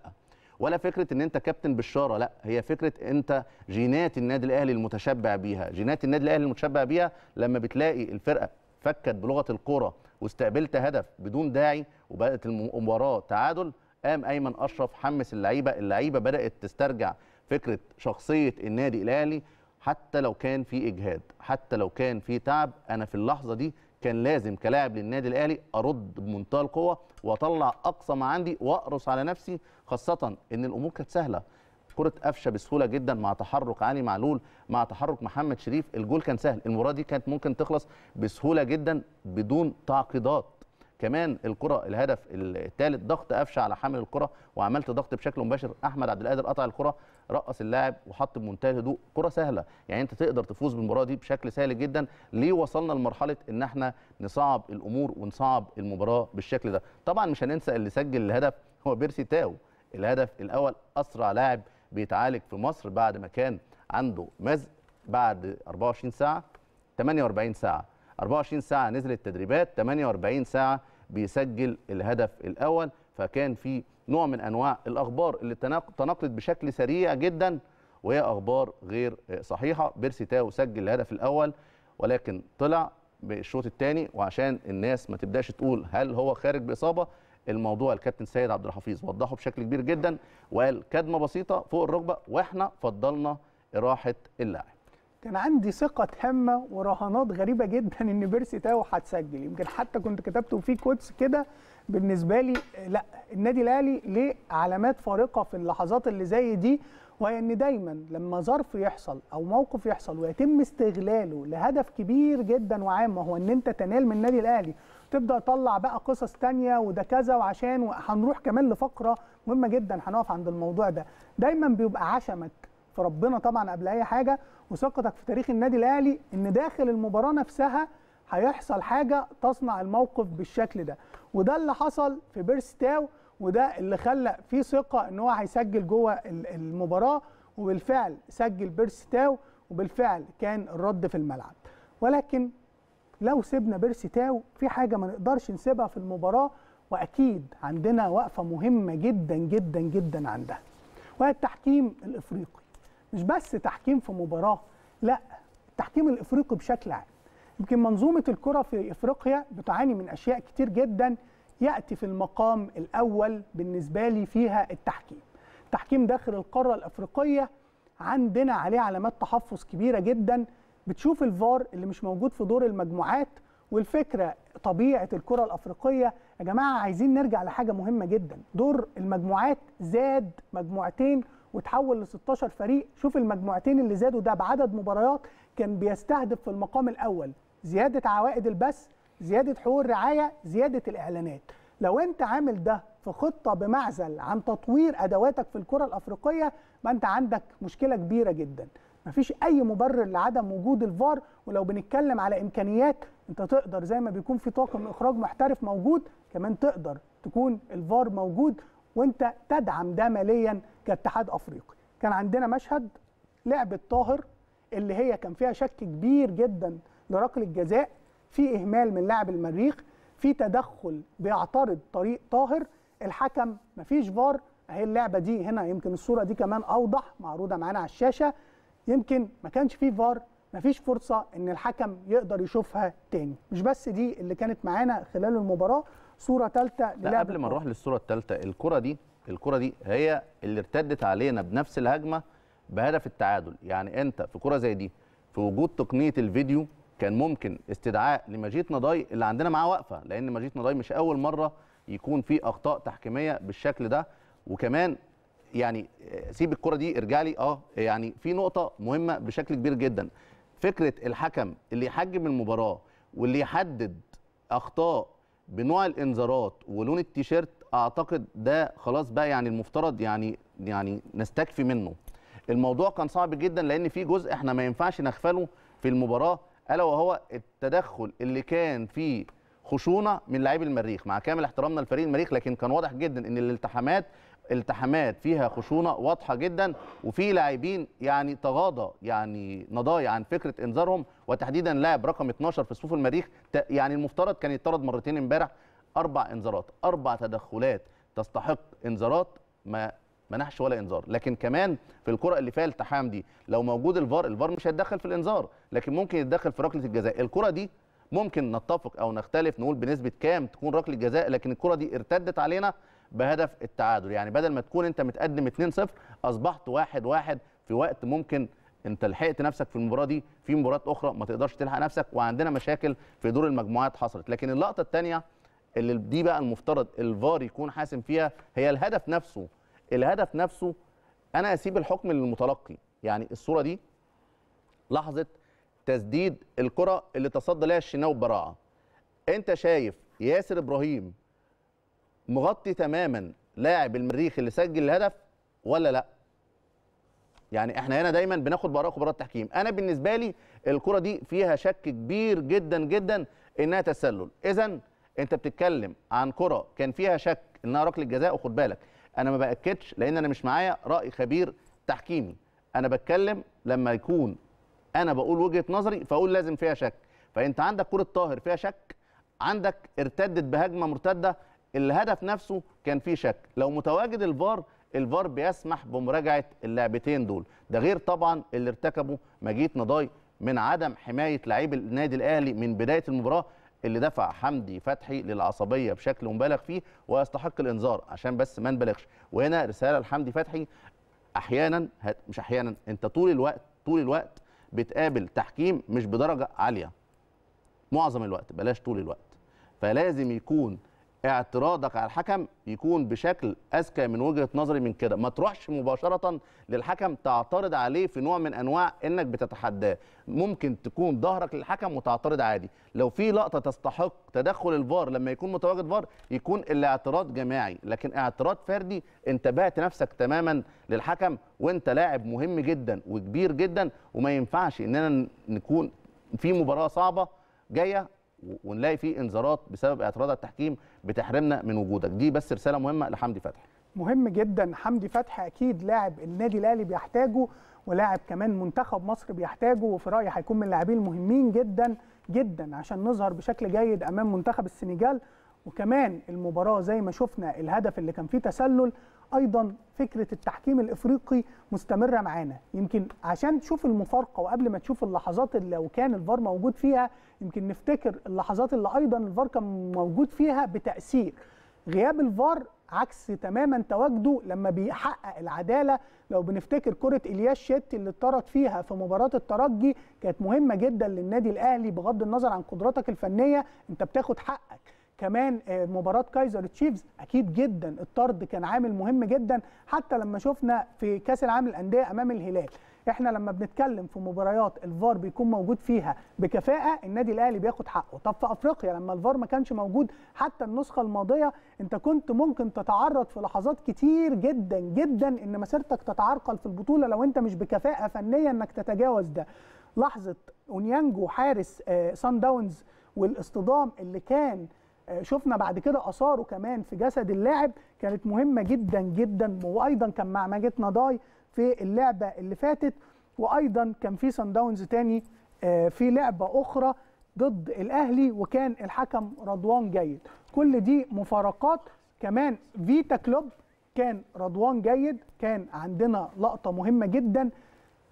ولا فكره ان انت كابتن بالشاره لا هي فكره انت جينات النادي الاهلي المتشبع بيها جينات النادي الاهلي المتشبع بيها لما بتلاقي الفرقه فكت بلغه الكوره واستقبلت هدف بدون داعي وبدات المباراه تعادل قام ايمن اشرف حمس اللعيبه اللعيبه بدات تسترجع فكره شخصيه النادي الاهلي حتى لو كان في اجهاد حتى لو كان في تعب انا في اللحظه دي كان لازم كلاعب للنادي الاهلي ارد بمنتهى القوه واطلع اقصى ما عندي واقرص على نفسي خاصه ان الامور كانت سهله كره قفشه بسهوله جدا مع تحرك علي معلول مع تحرك محمد شريف الجول كان سهل المباراه دي كانت ممكن تخلص بسهوله جدا بدون تعقيدات كمان الكره الهدف الثالث ضغط قفشه على حامل الكره وعملت ضغط بشكل مباشر احمد عبد القادر قطع الكره رقص اللاعب وحط بمنتهى الهدوء كره سهله يعني انت تقدر تفوز بالمباراه دي بشكل سهل جدا ليه وصلنا لمرحله ان احنا نصعب الامور ونصعب المباراه بالشكل ده طبعا مش هننسى اللي سجل الهدف هو بيرسي تاو الهدف الاول اسرع لاعب بيتعالج في مصر بعد ما كان عنده مزق بعد 24 ساعه 48 ساعه 24 ساعه نزل التدريبات 48 ساعه بيسجل الهدف الاول فكان في نوع من انواع الاخبار اللي تناقلت بشكل سريع جدا وهي اخبار غير صحيحه بيرسي تاو سجل الهدف الاول ولكن طلع بالشوط الثاني وعشان الناس ما تبداش تقول هل هو خارج باصابه الموضوع الكابتن سيد عبد الحفيظ وضحه بشكل كبير جدا وقال كدمه بسيطه فوق الركبه واحنا فضلنا اراحه اللاعب كان عندي ثقه تامه ورهانات غريبه جدا ان بيرسي تاو هتسجل يمكن حتى كنت كتبته في كوتس كده بالنسبه لي لا النادي الاهلي ليه علامات فارقه في اللحظات اللي زي دي وهي ان دايما لما ظرف يحصل او موقف يحصل ويتم استغلاله لهدف كبير جدا وعام وهو ان انت تنال من النادي الاهلي تبدا تطلع بقى قصص تانية وده كذا وعشان هنروح كمان لفقره مهمه جدا هنقف عند الموضوع ده دايما بيبقى عشمك في ربنا طبعا قبل اي حاجه وثقتك في تاريخ النادي الاهلي ان داخل المباراه نفسها هيحصل حاجه تصنع الموقف بالشكل ده وده اللي حصل في بيرستاو وده اللي خلى في ثقه ان هو هيسجل جوه المباراه وبالفعل سجل بيرستاو وبالفعل كان الرد في الملعب ولكن لو سيبنا بيرسي تاو في حاجة ما نقدرش نسيبها في المباراة وأكيد عندنا وقفة مهمة جدا جدا جدا عندها وهي التحكيم الإفريقي مش بس تحكيم في مباراه لا التحكيم الافريقي بشكل عام يمكن منظومه الكره في افريقيا بتعاني من اشياء كتير جدا ياتي في المقام الاول بالنسبه لي فيها التحكيم تحكيم داخل القاره الافريقيه عندنا عليه علامات تحفظ كبيره جدا بتشوف الفار اللي مش موجود في دور المجموعات والفكره طبيعه الكره الافريقيه يا جماعه عايزين نرجع لحاجه مهمه جدا دور المجموعات زاد مجموعتين وتحول ل 16 فريق شوف المجموعتين اللي زادوا ده بعدد مباريات كان بيستهدف في المقام الاول زياده عوائد البث زياده حقوق الرعايه زياده الاعلانات لو انت عامل ده في خطه بمعزل عن تطوير ادواتك في الكره الافريقيه ما انت عندك مشكله كبيره جدا مفيش اي مبرر لعدم وجود الفار ولو بنتكلم على امكانيات انت تقدر زي ما بيكون في طاقم اخراج محترف موجود كمان تقدر تكون الفار موجود وانت تدعم ده ماليا كاتحاد افريقي كان عندنا مشهد لعبه طاهر اللي هي كان فيها شك كبير جدا لركله جزاء في اهمال من لاعب المريخ في تدخل بيعترض طريق طاهر الحكم مفيش فار اهي اللعبه دي هنا يمكن الصوره دي كمان اوضح معروضه معانا على الشاشه يمكن ما كانش فيه فار مفيش فرصه ان الحكم يقدر يشوفها تاني مش بس دي اللي كانت معانا خلال المباراه صوره ثالثه قبل ما نروح للصوره الثالثه الكره دي الكره دي هي اللي ارتدت علينا بنفس الهجمه بهدف التعادل يعني انت في كره زي دي في وجود تقنيه الفيديو كان ممكن استدعاء لمجيد نضاي اللي عندنا معاه واقفه لان مجيد نضاي مش اول مره يكون في اخطاء تحكيميه بالشكل ده وكمان يعني سيب الكره دي ارجع لي اه يعني في نقطه مهمه بشكل كبير جدا فكره الحكم اللي يحجم المباراه واللي يحدد اخطاء بنوع الانذارات ولون التيشيرت اعتقد ده خلاص بقى يعني المفترض يعني يعني نستكفي منه الموضوع كان صعب جدا لان في جزء احنا ما ينفعش نغفله في المباراه الا وهو التدخل اللي كان فيه خشونه من لاعبي المريخ مع كامل احترامنا لفريق المريخ لكن كان واضح جدا ان الالتحامات التحامات فيها خشونه واضحه جدا وفي لاعبين يعني تغاضى يعني نضايا عن فكره انذارهم وتحديدا لاعب رقم 12 في صفوف المريخ يعني المفترض كان يطرد مرتين امبارح اربع انذارات اربع تدخلات تستحق انذارات ما منحش ولا انذار لكن كمان في الكره اللي فيها التحام دي لو موجود الفار الفار مش هيتدخل في الانذار لكن ممكن يتدخل في ركله الجزاء الكره دي ممكن نتفق او نختلف نقول بنسبه كام تكون ركله جزاء لكن الكره دي ارتدت علينا بهدف التعادل يعني بدل ما تكون انت متقدم 2-0 اصبحت 1-1 في وقت ممكن انت لحقت نفسك في المباراه دي في مباريات اخرى ما تقدرش تلحق نفسك وعندنا مشاكل في دور المجموعات حصلت لكن اللقطه الثانيه اللي دي بقى المفترض الفار يكون حاسم فيها هي الهدف نفسه الهدف نفسه انا اسيب الحكم للمتلقي يعني الصوره دي لحظه تسديد الكره اللي تصدى لها الشناوي ببراعه انت شايف ياسر ابراهيم مغطي تماما لاعب المريخ اللي سجل الهدف ولا لا يعني احنا هنا دايما بناخد براءه خبراء التحكيم انا بالنسبه لي الكره دي فيها شك كبير جدا جدا انها تسلل اذا انت بتتكلم عن كره كان فيها شك انها ركله جزاء وخد بالك انا ما باكدش لان انا مش معايا راي خبير تحكيمي انا بتكلم لما يكون انا بقول وجهه نظري فاقول لازم فيها شك فانت عندك كره طاهر فيها شك عندك ارتدت بهجمه مرتده الهدف نفسه كان فيه شك لو متواجد الفار الفار بيسمح بمراجعه اللعبتين دول ده غير طبعا اللي ارتكبه مجيد نضاي من عدم حمايه لعيب النادي الاهلي من بدايه المباراه اللي دفع حمدي فتحي للعصبيه بشكل مبالغ فيه ويستحق الانذار عشان بس ما نبالغش وهنا رساله لحمدي فتحي احيانا مش احيانا انت طول الوقت طول الوقت بتقابل تحكيم مش بدرجه عاليه معظم الوقت بلاش طول الوقت فلازم يكون اعتراضك على الحكم يكون بشكل اذكى من وجهه نظري من كده ما تروحش مباشره للحكم تعترض عليه في نوع من انواع انك بتتحداه ممكن تكون ظهرك للحكم وتعترض عادي لو في لقطه تستحق تدخل الفار لما يكون متواجد فار يكون الاعتراض جماعي لكن اعتراض فردي انت بعت نفسك تماما للحكم وانت لاعب مهم جدا وكبير جدا وما ينفعش اننا نكون في مباراه صعبه جايه ونلاقي فيه انذارات بسبب اعتراض على التحكيم بتحرمنا من وجودك دي بس رساله مهمه لحمدي فتحي مهم جدا حمدي فتحي اكيد لاعب النادي الاهلي بيحتاجه ولاعب كمان منتخب مصر بيحتاجه وفي رايي هيكون من اللاعبين المهمين جدا جدا عشان نظهر بشكل جيد امام منتخب السنغال وكمان المباراه زي ما شفنا الهدف اللي كان فيه تسلل ايضا فكره التحكيم الافريقي مستمره معانا يمكن عشان تشوف المفارقه وقبل ما تشوف اللحظات اللي لو كان الفار موجود فيها يمكن نفتكر اللحظات اللي ايضا الفار كان موجود فيها بتاثير غياب الفار عكس تماما تواجده لما بيحقق العداله لو بنفتكر كره الياس شيت اللي اتطرد فيها في مباراه الترجي كانت مهمه جدا للنادي الاهلي بغض النظر عن قدراتك الفنيه انت بتاخد حقك كمان آه، مباراه كايزر تشيفز اكيد جدا الطرد كان عامل مهم جدا حتى لما شفنا في كاس العالم الانديه امام الهلال احنا لما بنتكلم في مباريات الفار بيكون موجود فيها بكفاءه النادي الاهلي بياخد حقه طب في افريقيا لما الفار ما كانش موجود حتى النسخه الماضيه انت كنت ممكن تتعرض في لحظات كتير جدا جدا ان مسيرتك تتعرقل في البطوله لو انت مش بكفاءه فنيه انك تتجاوز ده لحظه اونيانجو حارس سان آه، داونز والاصطدام اللي كان آه، شفنا بعد كده اثاره كمان في جسد اللاعب كانت مهمه جدا جدا وايضا كان مع ماجيت نضاي في اللعبه اللي فاتت وايضا كان في سان داونز تاني آه، في لعبه اخرى ضد الاهلي وكان الحكم رضوان جيد كل دي مفارقات كمان فيتا كلوب كان رضوان جيد كان عندنا لقطه مهمه جدا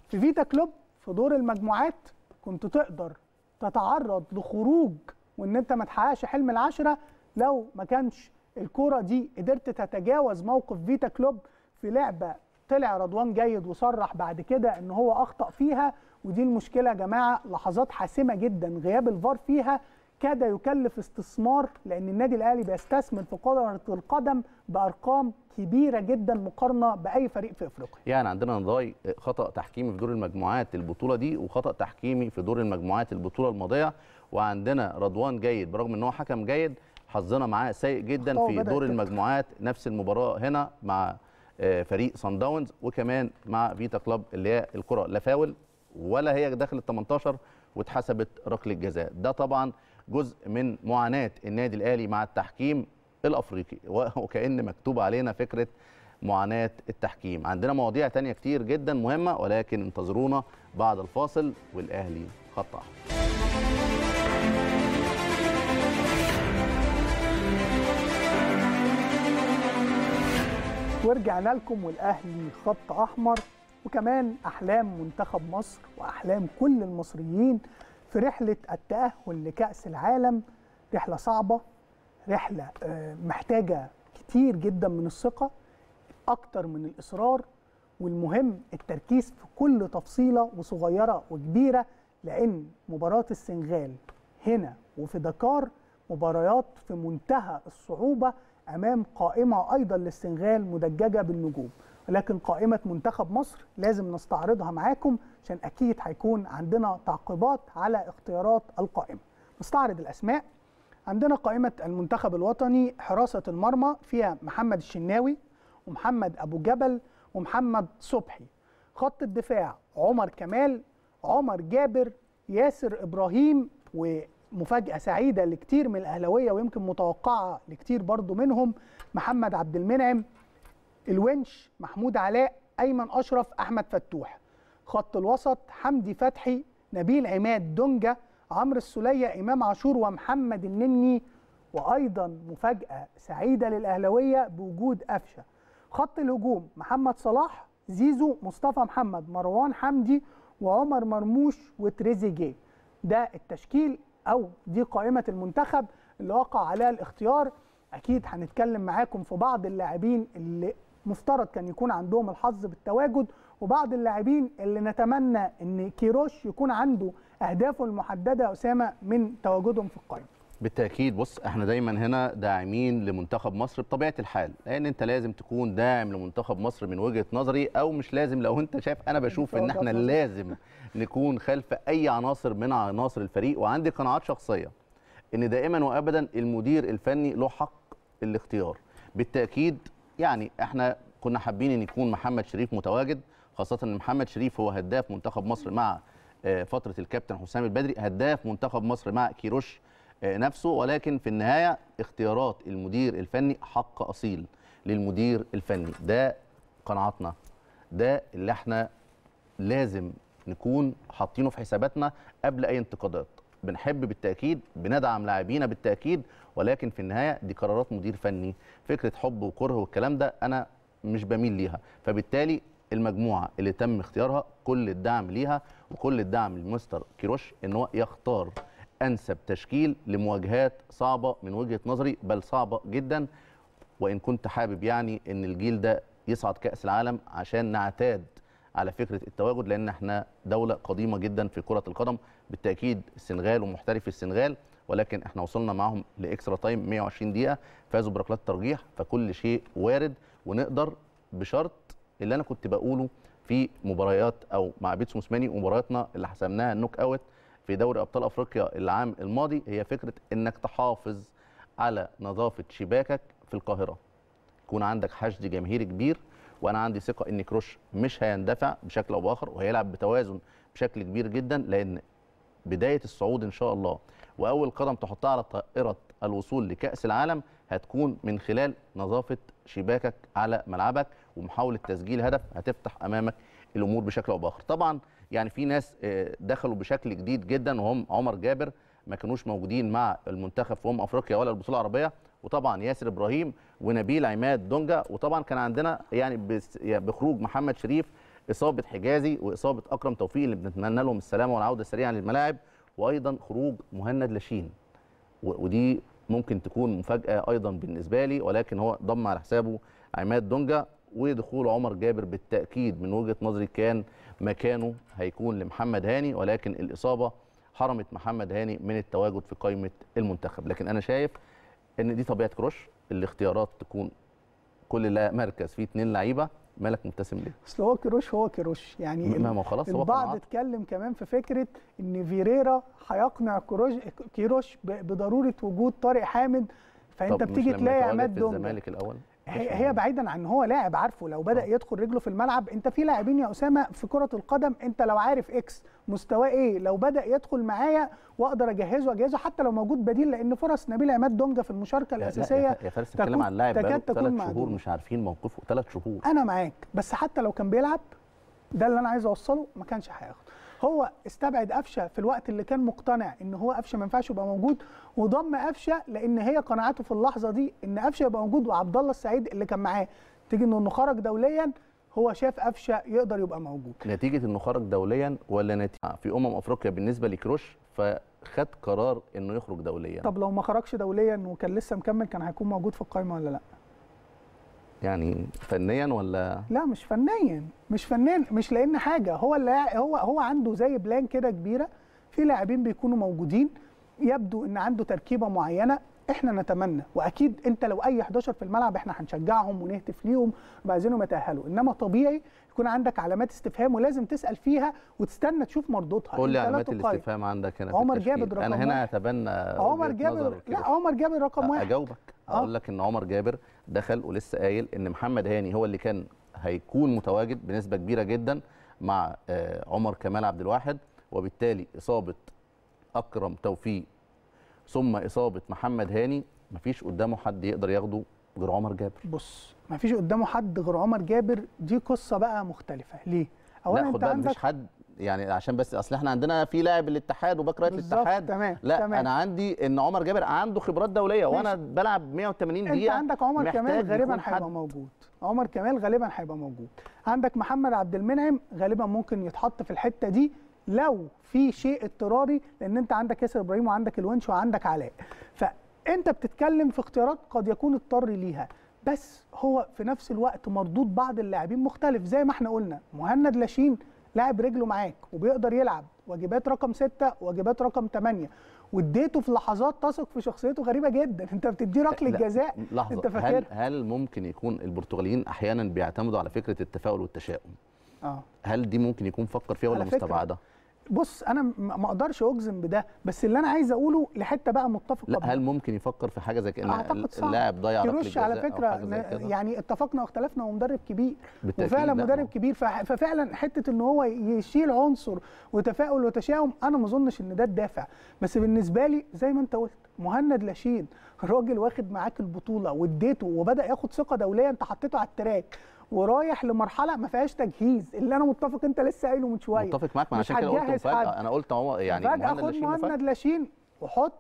في فيتا كلوب في دور المجموعات كنت تقدر تتعرض لخروج وان انت ما تحققش حلم العشره لو ما كانش الكوره دي قدرت تتجاوز موقف فيتا كلوب في لعبه طلع رضوان جيد وصرح بعد كده ان هو اخطا فيها ودي المشكله يا جماعه لحظات حاسمه جدا غياب الفار فيها كاد يكلف استثمار لان النادي الاهلي بيستثمر في كره القدم بارقام كبيره جدا مقارنه باي فريق في افريقيا. يعني عندنا نضاي خطا تحكيمي في دور المجموعات البطوله دي وخطا تحكيمي في دور المجموعات البطوله الماضيه وعندنا رضوان جيد برغم ان هو حكم جيد حظنا معاه سيء جدا في دور المجموعات نفس المباراه هنا مع آه، فريق سان داونز وكمان مع فيتا كلاب اللي هي الكره لا فاول ولا هي داخل ال 18 واتحسبت ركله جزاء ده طبعا جزء من معاناه النادي الاهلي مع التحكيم الافريقي وكان مكتوب علينا فكره معاناه التحكيم عندنا مواضيع تانية كتير جدا مهمه ولكن انتظرونا بعد الفاصل والاهلي خط احمر ورجعنا لكم والاهلي خط احمر وكمان احلام منتخب مصر واحلام كل المصريين في رحله التاهل لكاس العالم رحله صعبه رحله آه، محتاجه كتير جدا من الثقه اكتر من الاصرار والمهم التركيز في كل تفصيله وصغيره وكبيره لان مباراه السنغال هنا وفي دكار مباريات في منتهى الصعوبه امام قائمه ايضا للسنغال مدججه بالنجوم لكن قائمه منتخب مصر لازم نستعرضها معاكم عشان اكيد هيكون عندنا تعقيبات على اختيارات القائمه نستعرض الاسماء عندنا قائمه المنتخب الوطني حراسه المرمى فيها محمد الشناوي ومحمد ابو جبل ومحمد صبحي خط الدفاع عمر كمال عمر جابر ياسر ابراهيم و مفاجاه سعيده لكتير من الاهلاويه ويمكن متوقعه لكتير برضو منهم محمد عبد المنعم الونش محمود علاء ايمن اشرف احمد فتوح خط الوسط حمدي فتحي نبيل عماد دونجا عمرو السوليه امام عاشور ومحمد النني وايضا مفاجاه سعيده للاهلاويه بوجود قفشه خط الهجوم محمد صلاح زيزو مصطفى محمد مروان حمدي وعمر مرموش وتريزيجيه ده التشكيل او دي قائمه المنتخب اللي وقع عليها الاختيار اكيد هنتكلم معاكم في بعض اللاعبين اللي مفترض كان يكون عندهم الحظ بالتواجد وبعض اللاعبين اللي نتمنى ان كيروش يكون عنده اهدافه المحدده اسامه من تواجدهم في القائمه بالتاكيد بص احنا دايما هنا داعمين لمنتخب مصر بطبيعه الحال لان انت لازم تكون داعم لمنتخب مصر من وجهه نظري او مش لازم لو انت شايف انا بشوف ان احنا لازم نكون خلف اي عناصر من عناصر الفريق وعندي قناعات شخصيه ان دائما وابدا المدير الفني له حق الاختيار بالتاكيد يعني احنا كنا حابين ان يكون محمد شريف متواجد خاصه ان محمد شريف هو هداف منتخب مصر مع آه، فتره الكابتن حسام البدري هداف منتخب مصر مع كيروش آه، نفسه ولكن في النهايه اختيارات المدير الفني حق اصيل للمدير الفني ده قناعاتنا ده اللي احنا لازم نكون حاطينه في حساباتنا قبل اي انتقادات بنحب بالتاكيد بندعم لاعبينا بالتاكيد ولكن في النهايه دي قرارات مدير فني فكره حب وكره والكلام ده انا مش بميل ليها فبالتالي المجموعه اللي تم اختيارها كل الدعم ليها وكل الدعم لمستر كيروش ان هو يختار انسب تشكيل لمواجهات صعبه من وجهه نظري بل صعبه جدا وان كنت حابب يعني ان الجيل ده يصعد كاس العالم عشان نعتاد على فكره التواجد لان احنا دوله قديمه جدا في كره القدم بالتاكيد السنغال ومحترفي السنغال ولكن احنا وصلنا معاهم لاكسترا تايم 120 دقيقه فازوا بركلات ترجيح فكل شيء وارد ونقدر بشرط اللي انا كنت بقوله في مباريات او مع بيتسو موسماني ومبارياتنا اللي حسمناها النوك اوت في دوري ابطال افريقيا العام الماضي هي فكره انك تحافظ على نظافه شباكك في القاهره يكون عندك حشد جماهيري كبير وانا عندي ثقه ان كروش مش هيندفع بشكل او باخر وهيلعب بتوازن بشكل كبير جدا لان بدايه الصعود ان شاء الله واول قدم تحطها على طائره الوصول لكاس العالم هتكون من خلال نظافه شباكك على ملعبك ومحاوله تسجيل هدف هتفتح امامك الامور بشكل او باخر طبعا يعني في ناس آه، دخلوا بشكل جديد جدا وهم عمر جابر ما كانوش موجودين مع المنتخب في ام افريقيا ولا البطوله العربيه وطبعا ياسر ابراهيم ونبيل عماد دونجا وطبعا كان عندنا يعني بخروج محمد شريف اصابه حجازي واصابه اكرم توفيق اللي بنتمنى لهم السلامه والعوده سريعا للملاعب وايضا خروج مهند لاشين ودي ممكن تكون مفاجاه ايضا بالنسبه لي ولكن هو ضم على حسابه عماد دونجا ودخول عمر جابر بالتاكيد من وجهه نظري كان مكانه هيكون لمحمد هاني ولكن الاصابه حرمت محمد هاني من التواجد في قائمه المنتخب لكن انا شايف ان دي طبيعه كروش الاختيارات تكون كل مركز فيه اثنين لعيبه مالك مبتسم ليه؟ اصل هو كروش هو كروش يعني ما هو خلاص هو البعض اتكلم كمان في فكره ان فيريرا هيقنع كروش كيروش بضروره وجود طارق حامد فانت بتيجي تلاقي عماد دومجا الزمالك الاول هي, هي بعيدا عن هو لاعب عارفه لو بدا آه. يدخل رجله في الملعب انت في لاعبين يا اسامه في كره القدم انت لو عارف اكس مستواه ايه لو بدا يدخل معايا واقدر اجهزه اجهزه حتى لو موجود بديل لان فرص نبيل عماد دونجا في المشاركه الاساسيه لا يا فارس بتتكلم عن لاعب تكاد تكون ثلاث شهور مش عارفين موقفه ثلاث شهور انا معاك بس حتى لو كان بيلعب ده اللي انا عايز اوصله ما كانش هياخد هو استبعد قفشه في الوقت اللي كان مقتنع ان هو قفشه ما ينفعش يبقى موجود وضم قفشه لان هي قناعته في اللحظه دي ان قفشه يبقى موجود وعبد الله السعيد اللي كان معاه تيجي انه خرج دوليا هو شاف قفشه يقدر يبقى موجود نتيجه انه خرج دوليا ولا نتيجه آه، في امم افريقيا بالنسبه لكروش فخد قرار انه يخرج دوليا طب لو ما خرجش دوليا وكان لسه مكمل كان هيكون موجود في القايمه ولا لا يعني فنيا ولا لا مش فنيا مش فنان مش لان حاجه هو اللي هو هو عنده زي بلان كده كبيره في لاعبين بيكونوا موجودين يبدو ان عنده تركيبه معينه احنا نتمنى واكيد انت لو اي 11 في الملعب احنا هنشجعهم ونهتف ليهم وعايزينهم يتاهلوا انما طبيعي يكون عندك علامات استفهام ولازم تسال فيها وتستنى تشوف مردودها قول لي علامات الاستفهام عندك هنا عمر جابر رقم انا هنا اتبنى عمر جابر لا عمر جابر رقم واحد اجاوبك آه. اقول لك ان عمر جابر دخل ولسه قايل ان محمد هاني هو اللي كان هيكون متواجد بنسبه كبيره جدا مع آه، عمر كمال عبد الواحد وبالتالي اصابه اكرم توفيق ثم اصابه محمد هاني مفيش قدامه حد يقدر ياخده غير عمر جابر بص مفيش قدامه حد غير عمر جابر دي قصه بقى مختلفه ليه اولا انت عندك بالك مفيش حد يعني عشان بس اصل احنا عندنا في لاعب الاتحاد وباك رايت الاتحاد تمام لا تمام. انا عندي ان عمر جابر عنده خبرات دوليه وانا بلعب 180 دقيقه انت عندك عمر كمال غالبا هيبقى موجود عمر كمال غالبا هيبقى موجود عندك محمد عبد المنعم غالبا ممكن يتحط في الحته دي لو في شيء اضطراري لان انت عندك ياسر ابراهيم وعندك الونش وعندك علاء فانت بتتكلم في اختيارات قد يكون اضطر ليها بس هو في نفس الوقت مردود بعض اللاعبين مختلف زي ما احنا قلنا مهند لاشين لاعب رجله معاك وبيقدر يلعب واجبات رقم ستة واجبات رقم 8 واديته في لحظات تثق في شخصيته غريبه جدا انت بتديه ركله جزاء لحظه انت فاكر هل, هل ممكن يكون البرتغاليين احيانا بيعتمدوا على فكره التفاؤل والتشاؤم اه هل دي ممكن يكون فكر فيها ولا مستبعده بص انا ما اقدرش اجزم بده بس اللي انا عايز اقوله لحته بقى متفق لا هل ممكن يفكر في حاجه زي كده اللاعب ضيع كروش على فكره يعني اتفقنا واختلفنا ومدرب مدرب كبير وفعلا مدرب كبير ففعلا حته ان هو يشيل عنصر وتفاؤل وتشاؤم انا ما اظنش ان ده الدافع بس بالنسبه لي زي ما انت قلت مهند لاشين راجل واخد معاك البطوله واديته وبدا ياخد ثقه دوليه انت حطيته على التراك ورايح لمرحله ما فيهاش تجهيز اللي انا متفق انت لسه قايله من شويه متفق معاك ما عشان كده قلت مفاجاه انا قلت هو يعني مهند لاشين خد مهند لاشين وحط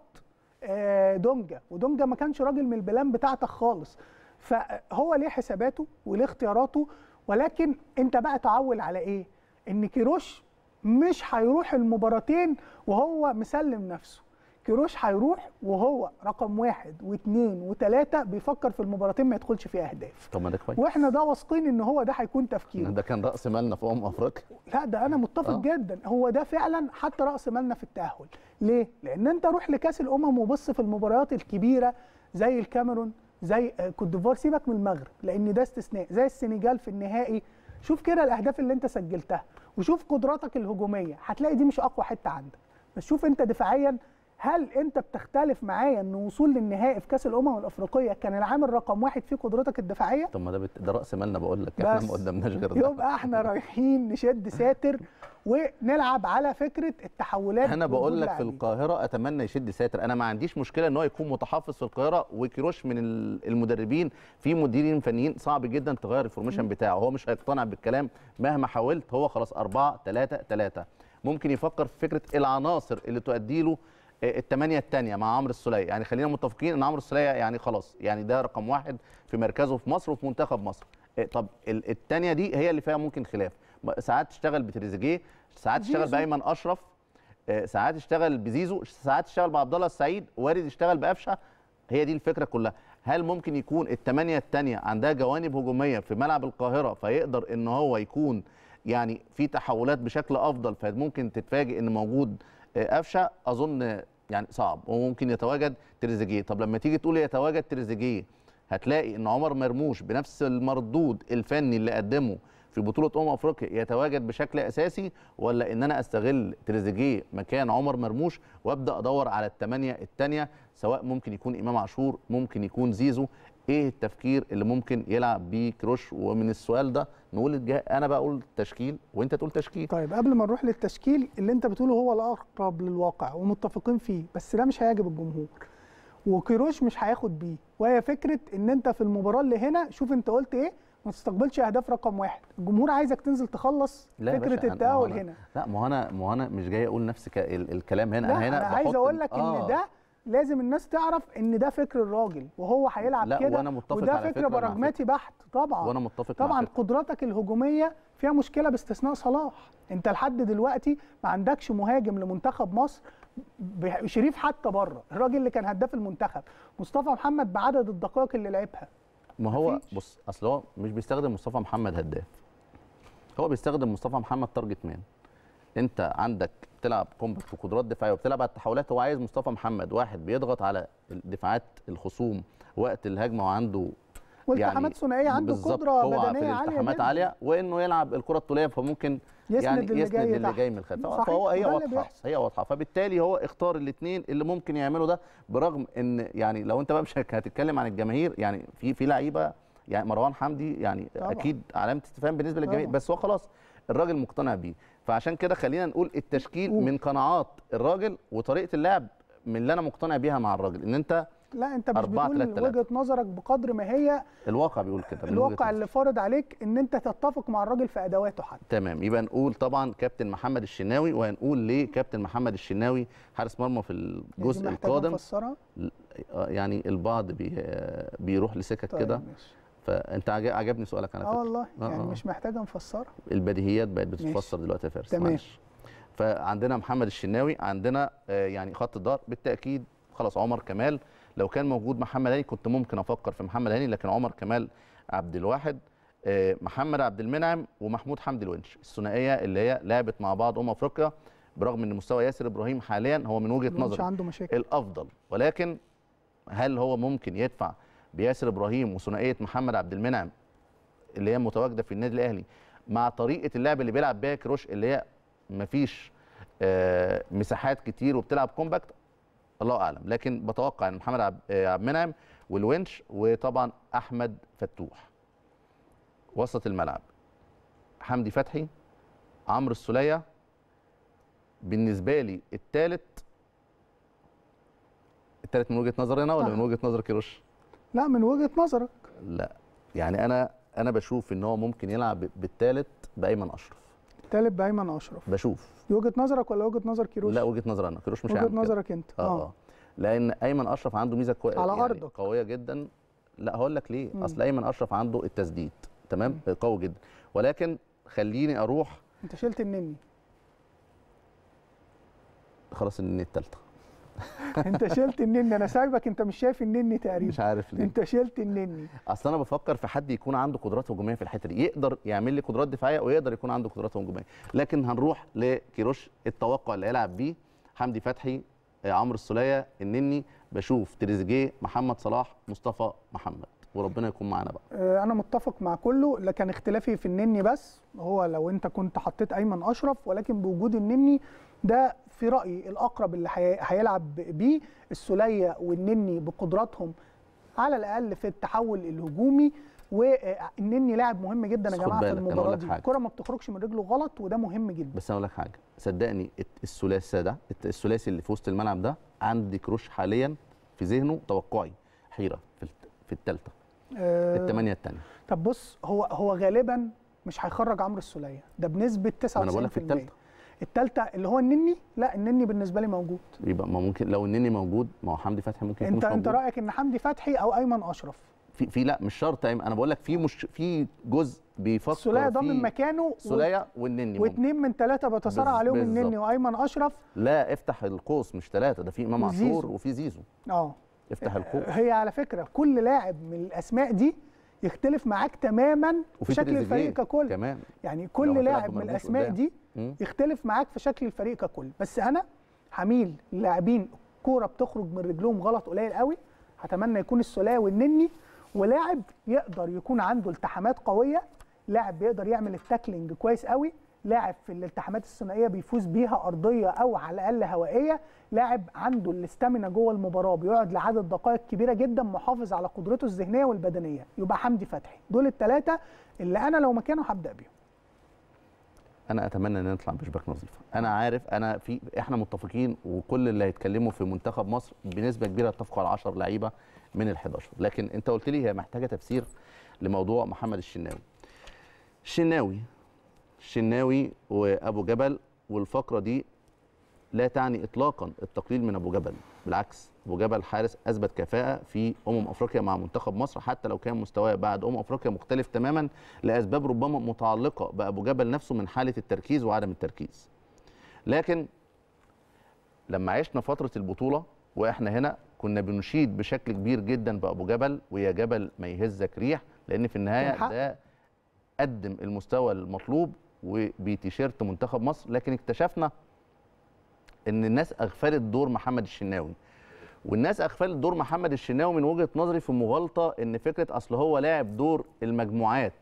آه، دونجا ودونجا ما كانش راجل من البلان بتاعتك خالص فهو ليه حساباته وليه اختياراته ولكن انت بقى تعول على ايه ان كيروش مش هيروح المباراتين وهو مسلم نفسه كيروش هيروح وهو رقم واحد واثنين وثلاثه بيفكر في المباراتين ما يدخلش فيها اهداف طب ما ده كويس واحنا ده واثقين ان هو ده هيكون تفكيره ده كان راس مالنا في امم افريقيا لا ده انا متفق آه. جدا هو ده فعلا حتى راس مالنا في التاهل ليه لان انت روح لكاس الامم وبص في المباريات الكبيره زي الكاميرون زي آه، كوت ديفوار سيبك من المغرب لان ده استثناء زي السنغال في النهائي شوف كده الاهداف اللي انت سجلتها وشوف قدراتك الهجوميه هتلاقي دي مش اقوى حته عندك بس شوف انت دفاعيا هل انت بتختلف معايا ان وصول للنهائي في كاس الامم الافريقيه كان العامل رقم واحد في قدرتك الدفاعيه؟ طب ما ده ده راس مالنا بقول لك احنا ما قدمناش غير ده يبقى احنا رايحين نشد ساتر ونلعب على فكره التحولات انا بقول لك في القاهره اتمنى يشد ساتر انا ما عنديش مشكله ان هو يكون متحفظ في القاهره وكيروش من المدربين في مديرين فنيين صعب جدا تغير الفورميشن بتاعه هو مش هيقتنع بالكلام مهما حاولت هو خلاص 4 3 3 ممكن يفكر في فكره العناصر اللي تؤدي له الثمانيه الثانيه مع عمرو السليه يعني خلينا متفقين ان عمرو السليه يعني خلاص يعني ده رقم واحد في مركزه في مصر وفي منتخب مصر إيه، طب الثانيه دي هي اللي فيها ممكن خلاف ساعات تشتغل بتريزيجيه ساعات تشتغل بايمن اشرف إيه، ساعات تشتغل بزيزو ساعات تشتغل بعبد الله السعيد وارد يشتغل بقفشه هي دي الفكره كلها هل ممكن يكون الثمانيه الثانيه عندها جوانب هجوميه في ملعب القاهره فيقدر ان هو يكون يعني في تحولات بشكل افضل فممكن تتفاجئ ان موجود قفشه اظن يعني صعب وممكن يتواجد تريزيجيه طب لما تيجي تقول يتواجد تريزيجيه هتلاقي ان عمر مرموش بنفس المردود الفني اللي قدمه في بطوله امم افريقيا يتواجد بشكل اساسي ولا ان انا استغل تريزيجيه مكان عمر مرموش وابدا ادور على الثمانيه الثانيه سواء ممكن يكون امام عاشور ممكن يكون زيزو ايه التفكير اللي ممكن يلعب بيه كروش ومن السؤال ده نقول انا بقول تشكيل وانت تقول تشكيل طيب قبل ما نروح للتشكيل اللي انت بتقوله هو الاقرب للواقع ومتفقين فيه بس ده مش هيعجب الجمهور وكروش مش هياخد بيه وهي فكره ان انت في المباراه اللي هنا شوف انت قلت ايه ما تستقبلش اهداف رقم واحد الجمهور عايزك تنزل تخلص فكره التأهل هنا لا ما انا ما انا مش جاي اقول نفس الكلام هنا انا هنا انا عايز اقول لك آه. ان ده لازم الناس تعرف ان ده فكر الراجل وهو هيلعب كده وانا متفق وده فكر براجماتي بحت طبعا وانا متفق طبعا قدراتك الهجوميه فيها مشكله باستثناء صلاح انت لحد دلوقتي ما عندكش مهاجم لمنتخب مصر شريف حتى بره الراجل اللي كان هداف المنتخب مصطفى محمد بعدد الدقائق اللي لعبها ما هو بص اصل هو مش بيستخدم مصطفى محمد هداف هو بيستخدم مصطفى محمد تارجت مان انت عندك بتلعب كومباكت وقدرات دفاعيه وبتلعب على التحولات هو عايز مصطفى محمد واحد بيضغط على دفاعات الخصوم وقت الهجمه وعنده يعني والتحامات يعني ثنائيه عنده قدره بدنيه عاليه التحامات عاليه وانه يلعب الكره الطوليه فممكن يسند يعني اللي يسند اللي جاي من الخلف فهو هي واضحه هي واضحه فبالتالي هو اختار الاثنين اللي ممكن يعملوا ده برغم ان يعني لو انت بقى مش هتتكلم عن الجماهير يعني في في لعيبه يعني مروان حمدي يعني طبعا. اكيد علامه استفهام بالنسبه للجماهير بس هو خلاص الراجل مقتنع بيه فعشان كده خلينا نقول التشكيل أوه. من قناعات الراجل وطريقه اللعب من اللي انا مقتنع بيها مع الراجل ان انت لا انت مش بتقول 3 وجهه نظرك بقدر ما هي الواقع بيقول كده الواقع اللي فارض عليك ان انت تتفق مع الراجل في ادواته حتى تمام يبقى نقول طبعا كابتن محمد الشناوي وهنقول ليه كابتن محمد الشناوي حارس مرمى في الجزء القادم يعني البعض بي... بيروح لسكت طيب كده فانت عجبني سؤالك على آه فكره اه والله يعني آه. مش محتاجه نفسرها البديهيات بقت بتتفسر دلوقتي يا فارس تمام معلش. فعندنا محمد الشناوي عندنا آه، يعني خط الدار بالتاكيد خلاص عمر كمال لو كان موجود محمد هاني كنت ممكن افكر في محمد هاني لكن عمر كمال عبد الواحد آه، محمد عبد المنعم ومحمود حمدي الونش الثنائيه اللي هي لعبت مع بعض ام افريقيا برغم ان مستوى ياسر ابراهيم حاليا هو من وجهه نظري الافضل ولكن هل هو ممكن يدفع بياسر ابراهيم وثنائيه محمد عبد المنعم اللي هي متواجده في النادي الاهلي مع طريقه اللعب اللي بيلعب بيها كروش اللي هي مفيش فيش آه، مساحات كتير وبتلعب كومباكت الله اعلم لكن بتوقع ان محمد آه، عبد المنعم والونش وطبعا احمد فتوح وسط الملعب حمدي فتحي عمرو السلية بالنسبه لي الثالث الثالث من وجهه نظري انا ولا من وجهه نظر كيروش لا من وجهه نظرك لا يعني انا انا بشوف ان هو ممكن يلعب بالثالث بايمن اشرف الثالث بايمن اشرف بشوف وجهه نظرك ولا وجهه نظر كيروش لا وجهه نظر انا كيروش مش وجهه نظرك انت آه،, اه اه لان ايمن اشرف عنده ميزه كويسه على يعني ارضك قويه جدا لا هقول لك ليه مم. اصل ايمن اشرف عنده التسديد تمام مم. قوي جدا ولكن خليني اروح انت شلت النني خلاص النني الثالثه انت شلت النني انا سايبك انت مش شايف النني تقريبا مش عارف ليه انت شلت النني اصل انا بفكر في حد يكون عنده قدرات هجوميه في الحته دي يقدر يعمل لي قدرات دفاعيه ويقدر يكون عنده قدرات هجوميه لكن هنروح لكيروش التوقع اللي هيلعب بيه حمدي فتحي آه، عمرو السوليه النني بشوف تريزيجيه محمد صلاح مصطفى محمد وربنا يكون معانا بقى آه، انا متفق مع كله لكن اختلافي في النني بس هو لو انت كنت حطيت ايمن اشرف ولكن بوجود النني ده في رايي الاقرب اللي هيلعب بيه السوليه والنني بقدراتهم على الاقل في التحول الهجومي والنني آه، لاعب مهم جدا يا جماعه في المباراه دي الكره ما بتخرجش من رجله غلط وده مهم جدا بس اقول لك حاجه صدقني الثلاثي ده الثلاثي اللي في وسط الملعب ده عندي كروش حاليا في ذهنه توقعي حيره في الثالثه أه الثمانيه الثانيه طب بص هو هو غالبا مش هيخرج عمرو السوليه ده بنسبه 99% انا بقول لك في الثالثه الثالثه اللي هو النني لا النني بالنسبه لي موجود يبقى ما ممكن لو النني موجود ما هو حمدي فتحي ممكن انت انت رايك ان حمدي فتحي او ايمن اشرف في في لا مش شرط انا بقول لك في مش في جزء بيفكر السوليه ضامن مكانه السوليه والنني واثنين من ثلاثه بتصارع عليهم النني وايمن اشرف لا افتح القوس مش ثلاثه ده في امام عاشور وفي زيزو اه افتح القوس هي على فكره كل لاعب من الاسماء دي يختلف معاك تماما في شكل الفريق ككل تمام يعني كل لاعب من الاسماء دي يختلف معاك في شكل الفريق ككل بس انا حميل للاعبين الكوره بتخرج من رجلهم غلط قليل قوي هتمنى يكون السلاوي والنني ولاعب يقدر يكون عنده التحامات قويه لاعب بيقدر يعمل التاكلينج كويس قوي لاعب في الالتحامات الثنائيه بيفوز بيها ارضيه او على الاقل هوائيه لاعب عنده الاستامينا جوه المباراه بيقعد لعدد دقائق كبيره جدا محافظ على قدرته الذهنيه والبدنيه يبقى حمدي فتحي دول الثلاثه اللي انا لو مكانه هبدا بيهم انا اتمنى ان نطلع بشباك نظيفه انا عارف انا في احنا متفقين وكل اللي هيتكلموا في منتخب مصر بنسبه كبيره اتفقوا على 10 لعيبه من ال 11 لكن انت قلت لي هي محتاجه تفسير لموضوع محمد الشناوي الشناوي شناوي وابو جبل والفقره دي لا تعني اطلاقا التقليل من ابو جبل بالعكس ابو جبل حارس اثبت كفاءه في امم افريقيا مع منتخب مصر حتى لو كان مستواه بعد امم افريقيا مختلف تماما لاسباب ربما متعلقه بابو جبل نفسه من حاله التركيز وعدم التركيز لكن لما عشنا فتره البطوله واحنا هنا كنا بنشيد بشكل كبير جدا بابو جبل ويا جبل ما يهزك ريح لان في النهايه ده قدم المستوى المطلوب وبتيشيرت منتخب مصر لكن اكتشفنا ان الناس اغفلت دور محمد الشناوي والناس اغفلت دور محمد الشناوي من وجهه نظري في مغالطه ان فكره اصل هو لاعب دور المجموعات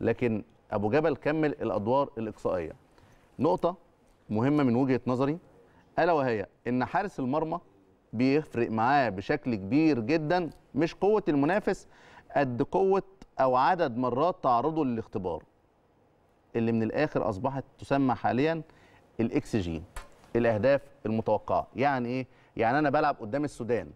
لكن ابو جبل كمل الادوار الاقصائيه نقطه مهمه من وجهه نظري الا وهي ان حارس المرمى بيفرق معاه بشكل كبير جدا مش قوه المنافس قد قوه او عدد مرات تعرضه للاختبار اللي من الاخر اصبحت تسمى حاليا الاكس جي الاهداف المتوقعه يعني ايه يعني انا بلعب قدام السودان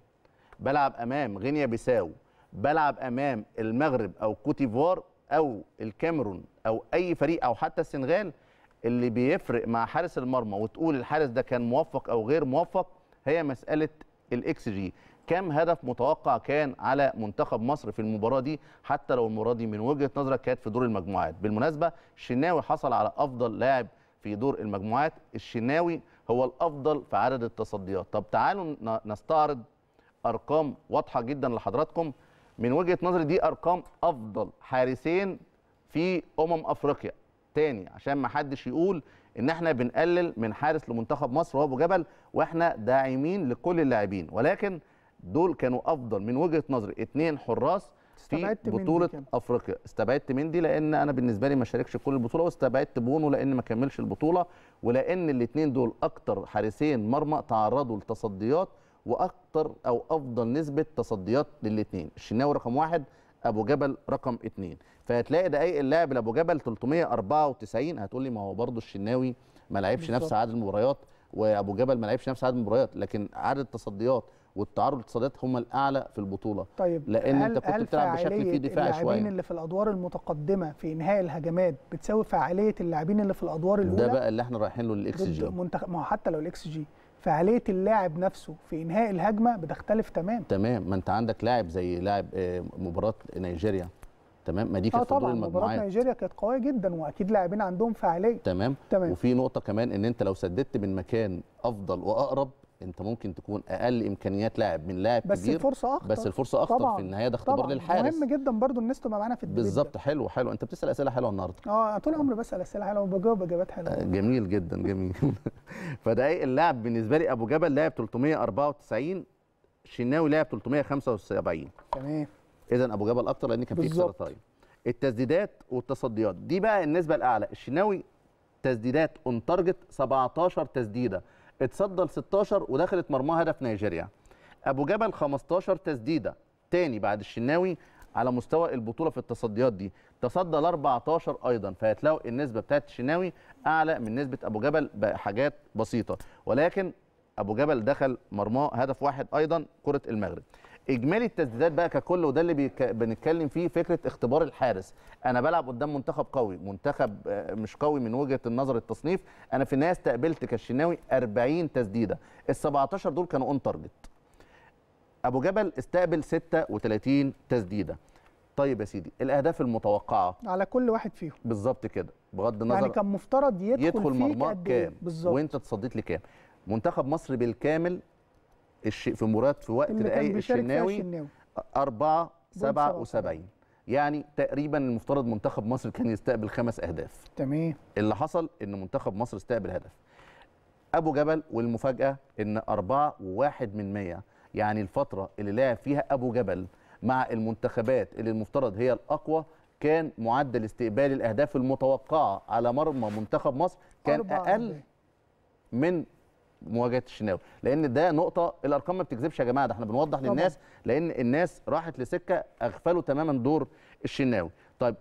بلعب امام غينيا بيساو بلعب امام المغرب او كوتيفوار او الكاميرون او اي فريق او حتى السنغال اللي بيفرق مع حارس المرمى وتقول الحارس ده كان موفق او غير موفق هي مساله الاكس جي كم هدف متوقع كان على منتخب مصر في المباراه دي حتى لو المباراه دي من وجهه نظرك كانت في دور المجموعات بالمناسبه الشناوي حصل على افضل لاعب في دور المجموعات الشناوي هو الافضل في عدد التصديات طب تعالوا نستعرض ارقام واضحه جدا لحضراتكم من وجهه نظري دي ارقام افضل حارسين في امم افريقيا تاني عشان ما حدش يقول ان احنا بنقلل من حارس لمنتخب مصر وهو ابو جبل واحنا داعمين لكل اللاعبين ولكن دول كانوا افضل من وجهه نظري اثنين حراس في بطوله افريقيا استبعدت مندي لان انا بالنسبه لي ما شاركش كل البطوله واستبعدت بونو لان ما كملش البطوله ولان الاثنين دول اكتر حارسين مرمى تعرضوا لتصديات واكتر او افضل نسبه تصديات للاثنين الشناوي رقم واحد ابو جبل رقم اثنين فهتلاقي دقايق اللاعب لابو جبل 394 هتقول لي ما هو برضو الشناوي ما لعبش نفس عدد المباريات وابو جبل ما لعبش نفس عدد المباريات لكن عدد التصديات والتعرض للتصديات هم الاعلى في البطوله طيب لان انت كنت بتلعب بشكل فيه دفاعي شويه اللاعبين اللي في الادوار المتقدمه في انهاء الهجمات بتساوي فعاليه اللاعبين اللي في الادوار الاولى ده بقى اللي احنا رايحين له للاكس جي منتخ... ما هو حتى لو الاكس جي فعاليه اللاعب نفسه في انهاء الهجمه بتختلف تماما تمام ما انت عندك لاعب زي لاعب آه، مباراه نيجيريا تمام ما دي كانت في دور آه، المجموعات مباراه نيجيريا كانت قويه جدا واكيد لاعبين عندهم فعاليه تمام. تمام وفي نقطه كمان ان انت لو سددت من مكان افضل واقرب انت ممكن تكون اقل امكانيات لاعب من لاعب بس كبير الفرصه اخطر بس الفرصه اخطر طبعًا في النهايه ده اختبار للحارس مهم جدا برضو الناس تبقى معانا في الدبيت بالظبط حلو حلو انت بتسال اسئله حلوه النهارده اه طول عمري بسال اسئله حلوه وبجاوب اجابات حلوه آه، جميل جدا جميل فده إيه؟ اللاعب بالنسبه لي ابو جبل لاعب 394 شناوي لاعب 375 تمام اذا ابو جبل اكتر لان كان في اكسترا تايم التسديدات والتصديات دي بقى النسبه الاعلى الشناوي تسديدات اون تارجت 17 تسديده اتصدى ل 16 ودخلت مرمى هدف نيجيريا ابو جبل 15 تسديده تاني بعد الشناوي على مستوى البطوله في التصديات دي تصدى ل 14 ايضا فهتلاقوا النسبه بتاعت الشناوي اعلى من نسبه ابو جبل بحاجات بسيطه ولكن ابو جبل دخل مرماه هدف واحد ايضا كره المغرب اجمالي التسديدات بقى ككل وده اللي بيك... بنتكلم فيه فكره اختبار الحارس انا بلعب قدام منتخب قوي منتخب آه، مش قوي من وجهه النظر التصنيف انا في النهايه استقبلت كالشناوي 40 تسديده ال 17 دول كانوا اون تارجت ابو جبل استقبل 36 تسديده طيب يا سيدي الاهداف المتوقعه على كل واحد فيهم بالظبط كده بغض يعني النظر يعني كان مفترض يدخل, يدخل مرماك إيه؟ كام بالزبط. وانت تصديت لكام منتخب مصر بالكامل الشيء في مراد في وقت دقايق الشناوي 4 77 يعني تقريبا المفترض منتخب مصر كان يستقبل خمس اهداف تمام اللي حصل ان منتخب مصر استقبل هدف ابو جبل والمفاجاه ان 4 و1 من 100 يعني الفتره اللي لعب فيها ابو جبل مع المنتخبات اللي المفترض هي الاقوى كان معدل استقبال الاهداف المتوقعه على مرمى منتخب مصر كان اقل من مواجهه الشناوي لان ده نقطه الارقام ما بتكذبش يا جماعه ده احنا بنوضح طبعا. للناس لان الناس راحت لسكه اغفلوا تماما دور الشناوي طيب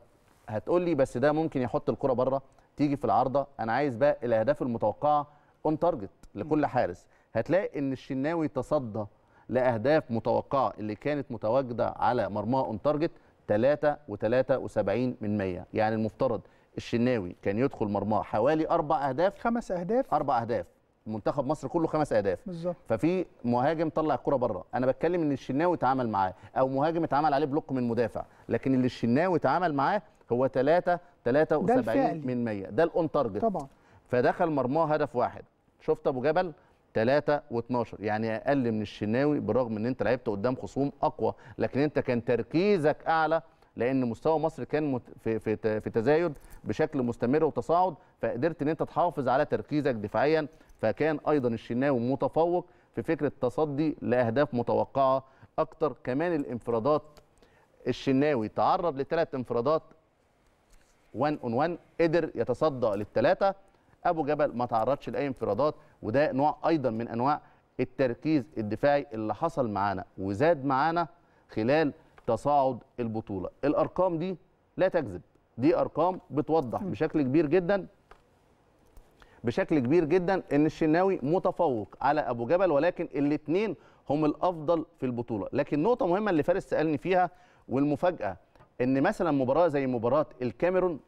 هتقول لي بس ده ممكن يحط الكره بره تيجي في العارضه انا عايز بقى الاهداف المتوقعه اون تارجت لكل حارس هتلاقي ان الشناوي تصدى لاهداف متوقعه اللي كانت متواجده على مرماه اون تارجت 3 و73 من 100 يعني المفترض الشناوي كان يدخل مرماه حوالي اربع اهداف خمس اهداف اربع اهداف منتخب مصر كله خمس اهداف بالظبط ففي مهاجم طلع الكره بره انا بتكلم ان الشناوي اتعامل معاه او مهاجم اتعمل عليه بلوك من مدافع لكن اللي الشناوي اتعامل معاه هو 3 73 من 100 ده الاون تارجت طبعا فدخل مرماه هدف واحد شفت ابو جبل 3 و12 يعني اقل من الشناوي برغم ان انت لعبت قدام خصوم اقوى لكن انت كان تركيزك اعلى لان مستوى مصر كان في في في تزايد بشكل مستمر وتصاعد فقدرت ان انت تحافظ على تركيزك دفاعيا فكان ايضا الشناوي متفوق في فكره التصدي لاهداف متوقعه اكتر كمان الانفرادات الشناوي تعرض لثلاث انفرادات 1 اون 1 قدر يتصدى للثلاثه ابو جبل ما تعرضش لاي انفرادات وده نوع ايضا من انواع التركيز الدفاعي اللي حصل معانا وزاد معانا خلال تصاعد البطوله الارقام دي لا تكذب دي ارقام بتوضح بشكل كبير جدا بشكل كبير جدا ان الشناوي متفوق على ابو جبل ولكن الاثنين هم الافضل في البطوله لكن نقطه مهمه اللي فارس سالني فيها والمفاجاه ان مثلا مباراه زي مباراه الكاميرون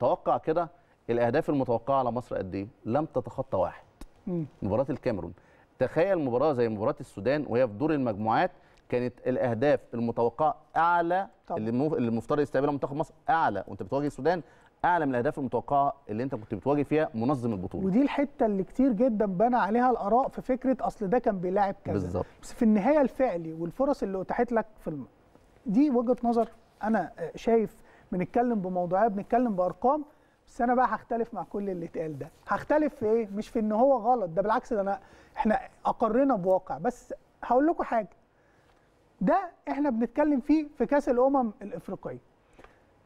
توقع كده الاهداف المتوقعه على مصر قد ايه لم تتخطى واحد مباراه الكاميرون تخيل مباراه زي مباراه السودان وهي في دور المجموعات كانت الاهداف المتوقعه اعلى طبعا. اللي المفترض يستقبلها منتخب مصر اعلى وانت بتواجه السودان اعلى من الاهداف المتوقعه اللي انت كنت بتواجه فيها منظم البطوله ودي الحته اللي كتير جدا بنى عليها الاراء في فكره اصل ده كان بيلاعب كذا بالظبط بس في النهايه الفعلي والفرص اللي اتاحت لك في الم... دي وجهه نظر انا آه، شايف بنتكلم بموضوعيه بنتكلم بارقام بس انا بقى هختلف مع كل اللي اتقال ده هختلف في ايه مش في ان هو غلط ده بالعكس ده انا احنا اقرنا بواقع بس هقول لكم حاجه ده احنا بنتكلم فيه في كاس الامم الافريقيه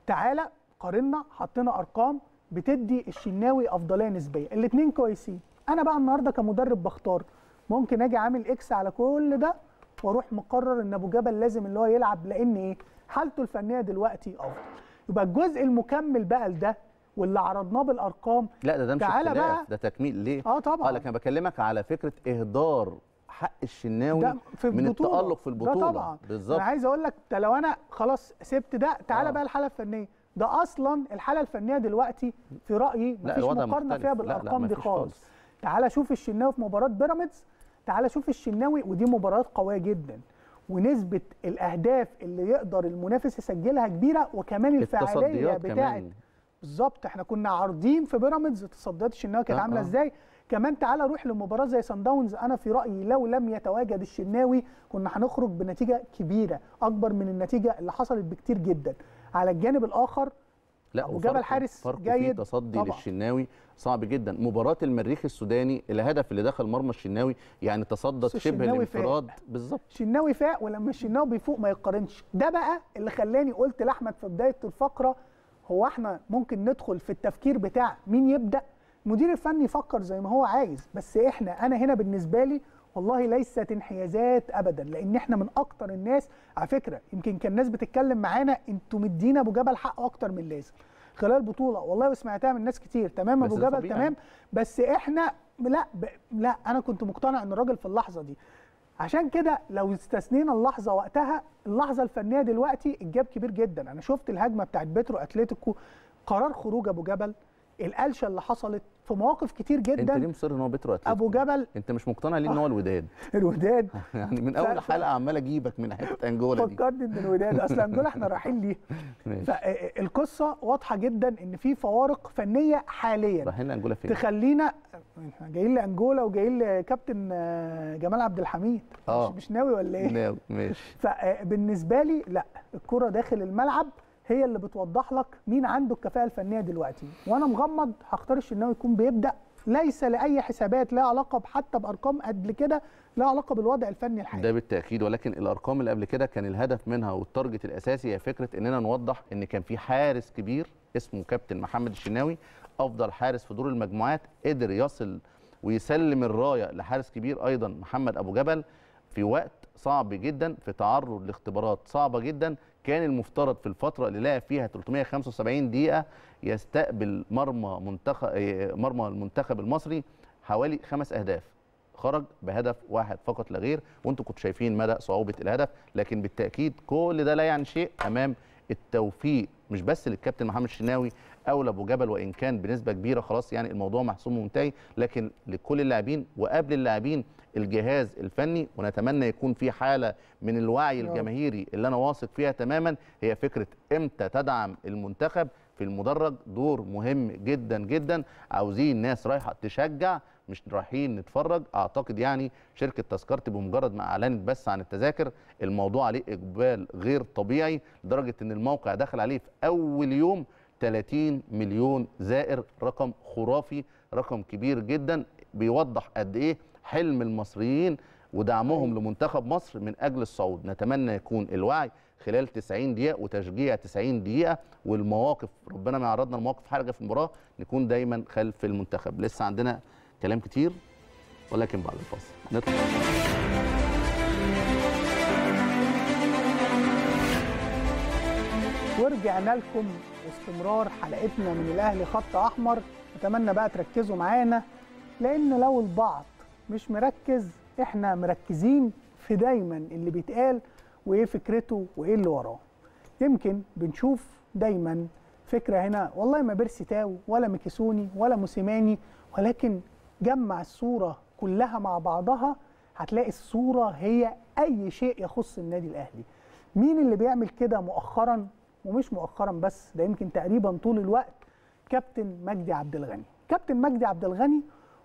تعالى قارنا حطينا ارقام بتدي الشناوي افضليه نسبيه الاثنين كويسين انا بقى النهارده كمدرب بختار ممكن اجي عامل اكس على كل ده واروح مقرر ان ابو جبل لازم اللي هو يلعب لان ايه حالته الفنيه دلوقتي افضل يبقى الجزء المكمل بقى لده واللي عرضناه بالارقام لا ده ده مش تعالى بقى ده تكميل ليه اه طبعا اه لكن انا بكلمك على فكره اهدار حق الشناوي في من التالق في البطوله ده طبعا بالظبط انا عايز اقول لك لو انا خلاص سبت ده تعالى آه. بقى الحاله الفنيه ده اصلا الحاله الفنيه دلوقتي في رايي مفيش مقارنه فيها بالارقام لا لا دي خالص تعالى شوف الشناوي في مباراه بيراميدز تعالى شوف الشناوي ودي مباريات قويه جدا ونسبه الاهداف اللي يقدر المنافس يسجلها كبيره وكمان الفعاليه بتاعه بالظبط احنا كنا عارضين في بيراميدز تصديات الشناوي كانت آه، عامله آه. ازاي كمان تعالى روح لمباراه زي سان داونز انا في رايي لو لم يتواجد الشناوي كنا هنخرج بنتيجه كبيره اكبر من النتيجه اللي حصلت بكتير جدا على الجانب الاخر لا وجبل حارس فرق جيد في تصدي طبعا. للشناوي صعب جدا مباراه المريخ السوداني الهدف اللي دخل مرمى الشناوي يعني تصدى شبه الانفراد بالظبط الشناوي فاق ولما الشناوي بيفوق ما يقارنش ده بقى اللي خلاني قلت لاحمد في بدايه الفقره هو احنا ممكن ندخل في التفكير بتاع مين يبدا المدير الفني يفكر زي ما هو عايز بس احنا انا هنا بالنسبه لي والله ليست انحيازات ابدا لان احنا من اكتر الناس على فكره يمكن كان ناس بتتكلم معانا انتوا مدينا ابو جبل حقه اكتر من لازم خلال البطوله والله وسمعتها من ناس كتير تمام ابو جبل طبيعي. تمام بس احنا لا ب... لا انا كنت مقتنع ان الراجل في اللحظه دي عشان كده لو استثنينا اللحظه وقتها اللحظه الفنيه دلوقتي الجاب كبير جدا انا شفت الهجمه بتاعت بترو اتلتيكو قرار خروج ابو جبل القلشه اللي حصلت في مواقف كتير جدا انت ليه مصر ان هو بيترو اتلتيكو ابو جبل انت مش مقتنع ليه ان هو الوداد الوداد يعني من اول حلقه عمال اجيبك من حته انجولا دي فكرني ان الوداد اصل انجولا احنا رايحين ليه فالقصه آه، آه، واضحه جدا ان في فوارق فنيه حاليا رايحين لانجولا فين تخلينا جايين لانجولا وجايين لكابتن آه، جمال عبد الحميد مش, مش ناوي ولا ايه ناوي ماشي فبالنسبه لي لا الكره داخل الملعب هي اللي بتوضح لك مين عنده الكفاءه الفنيه دلوقتي وانا مغمض هختار الشناوي يكون بيبدا ليس لاي حسابات لها علاقه حتى بارقام قبل كده لها علاقه بالوضع الفني الحالي ده بالتاكيد ولكن الارقام اللي قبل كده كان الهدف منها والتارجت الاساسي هي فكره اننا نوضح ان كان في حارس كبير اسمه كابتن محمد الشناوي افضل حارس في دور المجموعات قدر يصل ويسلم الرايه لحارس كبير ايضا محمد ابو جبل في وقت صعب جدا في تعرض لاختبارات صعبه جدا كان المفترض في الفتره اللي لعب فيها 375 دقيقه يستقبل مرمى منتخب آه، مرمى المنتخب المصري حوالي خمس اهداف خرج بهدف واحد فقط لا غير وانتم كنتوا شايفين مدى صعوبه الهدف لكن بالتاكيد كل ده لا يعني شيء امام التوفيق مش بس للكابتن محمد الشناوي او لابو جبل وان كان بنسبه كبيره خلاص يعني الموضوع محسوم ومنتهي لكن لكل اللاعبين وقبل اللاعبين الجهاز الفني ونتمنى يكون في حاله من الوعي الجماهيري اللي انا واثق فيها تماما هي فكره امتى تدعم المنتخب في المدرج دور مهم جدا جدا عاوزين ناس رايحه تشجع مش رايحين نتفرج اعتقد يعني شركه تذكرتي بمجرد ما اعلنت بس عن التذاكر الموضوع عليه اقبال غير طبيعي لدرجه ان الموقع دخل عليه في اول يوم 30 مليون زائر رقم خرافي رقم كبير جدا بيوضح قد ايه حلم المصريين ودعمهم أيوة. لمنتخب مصر من أجل الصعود نتمنى يكون الوعي خلال 90 دقيقة وتشجيع 90 دقيقة والمواقف ربنا ما يعرضنا لمواقف حرجة في المباراة نكون دايما خلف المنتخب لسه عندنا كلام كتير ولكن بعد الفاصل نطلع ورجعنا لكم استمرار حلقتنا من الاهلي خط احمر اتمنى بقى تركزوا معانا لان لو البعض مش مركز احنا مركزين في دايما اللي بيتقال وايه فكرته وايه اللي وراه يمكن بنشوف دايما فكره هنا والله ما بيرسي تاو ولا ميكيسوني ولا موسيماني ولكن جمع الصوره كلها مع بعضها هتلاقي الصوره هي اي شيء يخص النادي الاهلي مين اللي بيعمل كده مؤخرا ومش مؤخرا بس ده يمكن تقريبا طول الوقت كابتن مجدي عبد الغني كابتن مجدي عبد الغني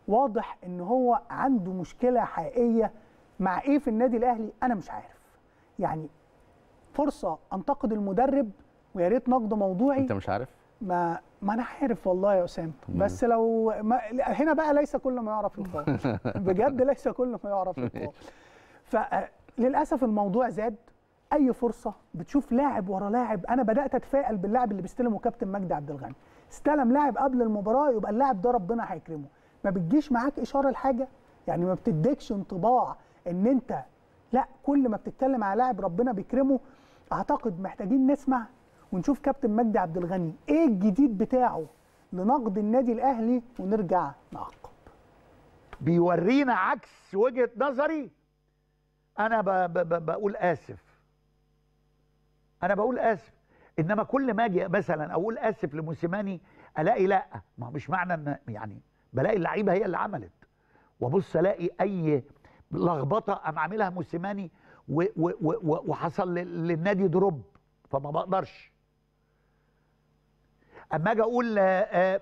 واضح ان هو عنده مشكله حقيقيه مع ايه في النادي الاهلي انا مش عارف يعني فرصه انتقد المدرب ويا ريت نقد موضوعي انت مش عارف ما ما انا عارف والله يا اسامه بس لو ما هنا بقى ليس كل ما يعرف يقال بجد ليس كل ما يعرف يقال فللاسف الموضوع زاد اي فرصه بتشوف لاعب ورا لاعب انا بدات اتفائل باللاعب اللي بيستلمه كابتن مجدي عبد الغني استلم لاعب قبل المباراه يبقى اللاعب ده ربنا هيكرمه ما بتجيش معاك اشاره لحاجه يعني ما بتديكش انطباع ان انت لا كل ما بتتكلم على لاعب ربنا بيكرمه اعتقد محتاجين نسمع ونشوف كابتن مجدي عبد الغني ايه الجديد بتاعه لنقد النادي الاهلي ونرجع نعقب بيورينا عكس وجهه نظري انا ب ب ب بقول اسف انا بقول اسف انما كل ما اجي مثلا اقول اسف لموسيماني الاقي لا ما مش معنى ان يعني بلاقي اللعيبه هي اللي عملت وابص الاقي اي لخبطه قام عاملها موسيماني وحصل للنادي دروب فما بقدرش اما اجي اقول آه،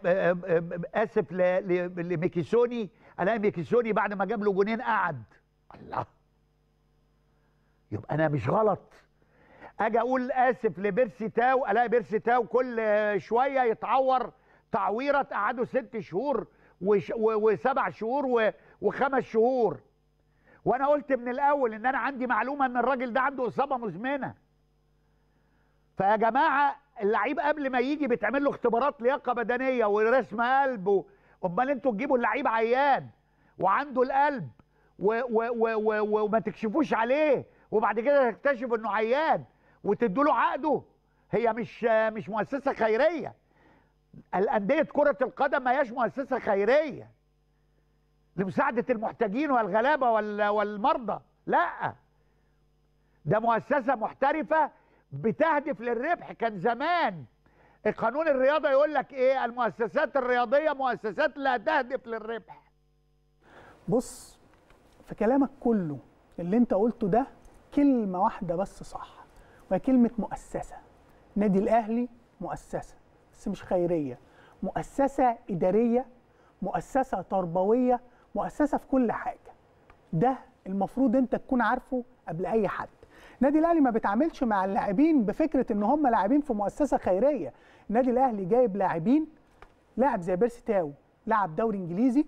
آه، آه، اسف لميكيسوني الاقي ميكيسوني بعد ما جاب له جونين قعد الله يبقى انا مش غلط اجي اقول اسف لبيرسي تاو الاقي بيرسي تاو كل شويه يتعور تعويره قعدوا ست شهور وسبع شهور وخمس شهور وانا قلت من الاول ان انا عندي معلومه ان الراجل ده عنده اصابه مزمنه فيا جماعه اللعيب قبل ما يجي بيتعمل له اختبارات لياقه بدنيه ورسم قلب امال انتوا تجيبوا اللعيب عيان وعنده القلب و و و و وما تكشفوش عليه وبعد كده تكتشف انه عيان وتدوا له عقده هي مش مش مؤسسه خيريه الأندية كرة القدم ما هياش مؤسسة خيرية لمساعدة المحتاجين والغلابة والمرضى لا ده مؤسسة محترفة بتهدف للربح كان زمان قانون الرياضة يقول لك ايه المؤسسات الرياضية مؤسسات لا تهدف للربح بص في كلامك كله اللي انت قلته ده كلمة واحدة بس صح وهي كلمة مؤسسة نادي الأهلي مؤسسة بس مش خيريه مؤسسه اداريه مؤسسه تربويه مؤسسه في كل حاجه ده المفروض انت تكون عارفه قبل اي حد النادي الاهلي ما بيتعاملش مع اللاعبين بفكره ان هم لاعبين في مؤسسه خيريه النادي الاهلي جايب لاعبين لاعب زي بيرسي تاو لاعب دوري انجليزي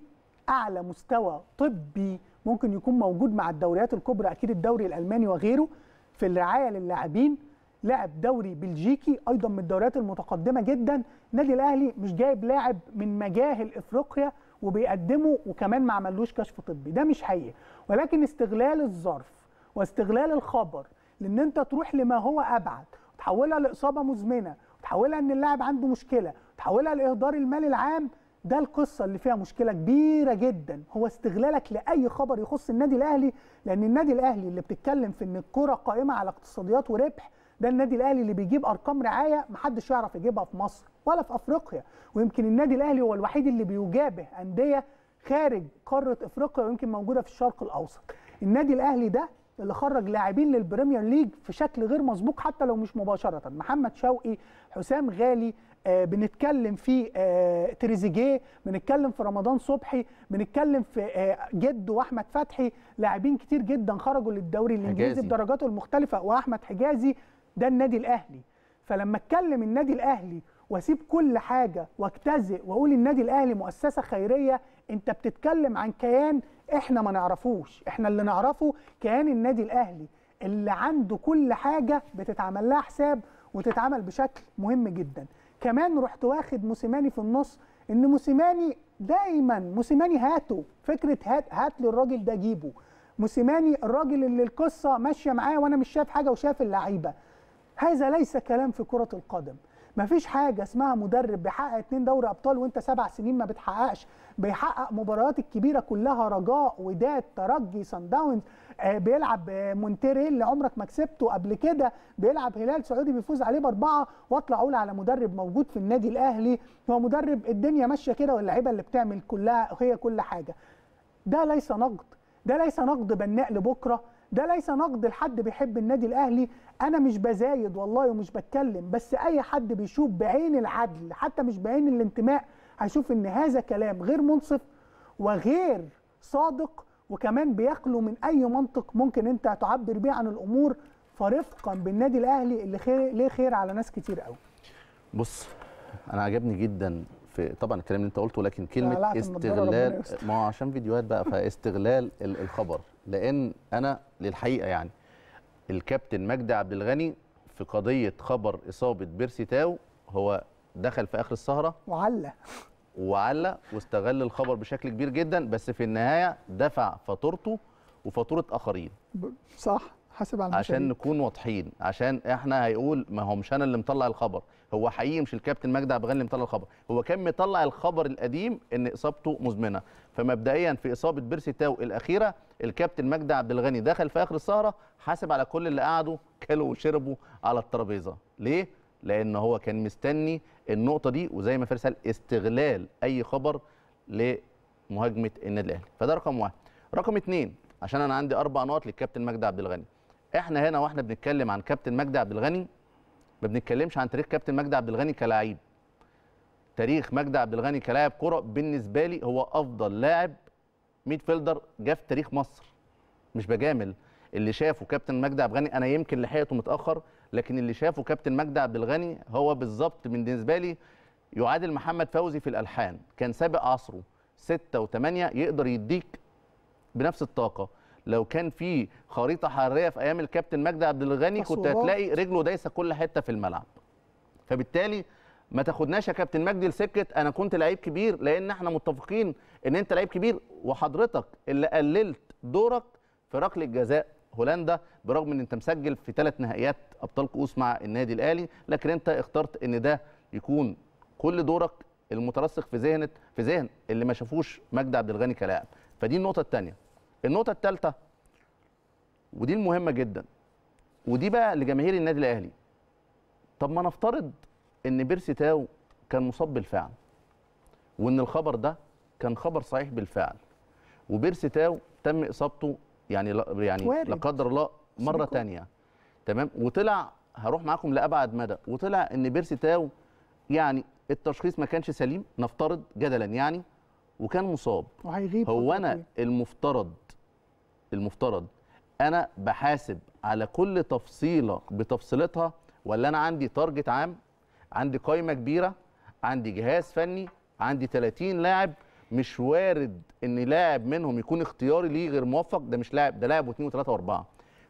اعلى مستوى طبي ممكن يكون موجود مع الدوريات الكبرى اكيد الدوري الالماني وغيره في الرعايه للاعبين لعب دوري بلجيكي ايضا من الدوريات المتقدمه جدا النادي الاهلي مش جايب لاعب من مجاهل افريقيا وبيقدمه وكمان ما عملوش كشف طبي ده مش حقيقي ولكن استغلال الظرف واستغلال الخبر لان انت تروح لما هو ابعد وتحولها لاصابه مزمنه وتحولها ان اللاعب عنده مشكله وتحولها لاهدار المال العام ده القصة اللي فيها مشكلة كبيرة جدا هو استغلالك لأي خبر يخص النادي الأهلي لأن النادي الأهلي اللي بتتكلم في أن الكرة قائمة على اقتصاديات وربح ده النادي الاهلي اللي بيجيب ارقام رعايه محدش يعرف يجيبها في مصر ولا في افريقيا ويمكن النادي الاهلي هو الوحيد اللي بيجابه انديه خارج قاره افريقيا ويمكن موجوده في الشرق الاوسط النادي الاهلي ده اللي خرج لاعبين للبريمير ليج في شكل غير مسبوق حتى لو مش مباشره محمد شوقي حسام غالي آه بنتكلم في آه تريزيجيه بنتكلم في رمضان صبحي بنتكلم في آه جد واحمد فتحي لاعبين كتير جدا خرجوا للدوري الانجليزي بدرجاته المختلفه واحمد حجازي ده النادي الاهلي فلما اتكلم النادي الاهلي واسيب كل حاجه واجتزئ واقول النادي الاهلي مؤسسه خيريه انت بتتكلم عن كيان احنا ما نعرفوش احنا اللي نعرفه كيان النادي الاهلي اللي عنده كل حاجه بتتعمل لها حساب وتتعمل بشكل مهم جدا كمان رحت واخد موسيماني في النص ان موسيماني دايما موسيماني هاته فكره هات هات لي الراجل ده جيبه موسيماني الراجل اللي القصه ماشيه معاه وانا مش شايف حاجه وشايف اللعيبه هذا ليس كلام في كرة القدم مفيش حاجة اسمها مدرب بيحقق اتنين دوري أبطال وأنت سبع سنين ما بتحققش بيحقق مباريات الكبيرة كلها رجاء وداد ترجي سان داونز آه، بيلعب آه، مونتريل اللي عمرك ما كسبته قبل كده بيلعب هلال سعودي بيفوز عليه بأربعة واطلع أقول على مدرب موجود في النادي الأهلي هو مدرب الدنيا ماشية كده واللعيبة اللي بتعمل كلها هي كل حاجة ده ليس نقد ده ليس نقد بناء لبكرة ده ليس نقد لحد بيحب النادي الاهلي انا مش بزايد والله ومش بتكلم بس اي حد بيشوف بعين العدل حتى مش بعين الانتماء هيشوف ان هذا كلام غير منصف وغير صادق وكمان بيخلو من اي منطق ممكن انت تعبر بيه عن الامور فرفقا بالنادي الاهلي اللي خير ليه خير على ناس كتير قوي بص انا عجبني جدا في طبعا الكلام اللي انت قلته لكن كلمه استغلال ما عشان فيديوهات بقى فاستغلال الخبر لان انا للحقيقه يعني الكابتن مجدي عبد الغني في قضيه خبر اصابه بيرسي تاو هو دخل في اخر السهره وعلى وعلى واستغل الخبر بشكل كبير جدا بس في النهايه دفع فاتورته وفاتوره اخرين صح حاسب على عشان نكون واضحين عشان احنا هيقول ما هو مش انا اللي مطلع الخبر هو حقيقي مش الكابتن مجدي عبد الغني اللي مطلع الخبر هو كان مطلع الخبر القديم ان اصابته مزمنه فمبدئيا في اصابه بيرسي تاو الاخيره الكابتن مجدي عبد الغني دخل في اخر السهره حاسب على كل اللي قعدوا كلوا وشربوا على الترابيزه ليه لان هو كان مستني النقطه دي وزي ما فارس قال استغلال اي خبر لمهاجمه النادي الاهلي فده رقم واحد رقم اثنين عشان انا عندي اربع نقط للكابتن مجدي عبد الغني احنا هنا واحنا بنتكلم عن كابتن مجدي عبد الغني ما بنتكلمش عن تاريخ كابتن مجدي عبد الغني كلاعب تاريخ مجدي عبد الغني كلاعب كره بالنسبه لي هو افضل لاعب ميد فيلدر جه في تاريخ مصر مش بجامل اللي شافه كابتن مجدي عبد الغني انا يمكن لحقته متاخر لكن اللي شافه كابتن مجدي عبد الغني هو بالظبط بالنسبه لي يعادل محمد فوزي في الالحان كان سابق عصره 6 و8 يقدر يديك بنفس الطاقه لو كان في خريطه حراريه في ايام الكابتن مجدي عبد الغني كنت هتلاقي رجله دايسه كل حته في الملعب فبالتالي ما تاخدناش يا كابتن مجدي لسكه انا كنت لعيب كبير لان احنا متفقين ان انت لعيب كبير وحضرتك اللي قللت دورك في ركله جزاء هولندا برغم ان انت مسجل في ثلاث نهائيات ابطال كؤوس مع النادي الاهلي لكن انت اخترت ان ده يكون كل دورك المترسخ في ذهن في ذهن اللي ما شافوش مجدي عبد الغني كلاعب فدي النقطه الثانيه النقطه الثالثه ودي المهمه جدا ودي بقى لجماهير النادي الاهلي طب ما نفترض ان بيرسي تاو كان مصاب بالفعل وان الخبر ده كان خبر صحيح بالفعل وبيرسي تاو تم اصابته يعني يعني لا قدر الله مره ثانيه تمام وطلع هروح معاكم لابعد مدى وطلع ان بيرسي تاو يعني التشخيص ما كانش سليم نفترض جدلا يعني وكان مصاب وهيغيب هو انا المفترض المفترض انا بحاسب على كل تفصيله بتفصيلتها ولا انا عندي تارجت عام عندي قائمه كبيره عندي جهاز فني عندي 30 لاعب مش وارد ان لاعب منهم يكون اختياري ليه غير موفق ده مش لاعب ده لاعب واثنين وثلاثه واربعه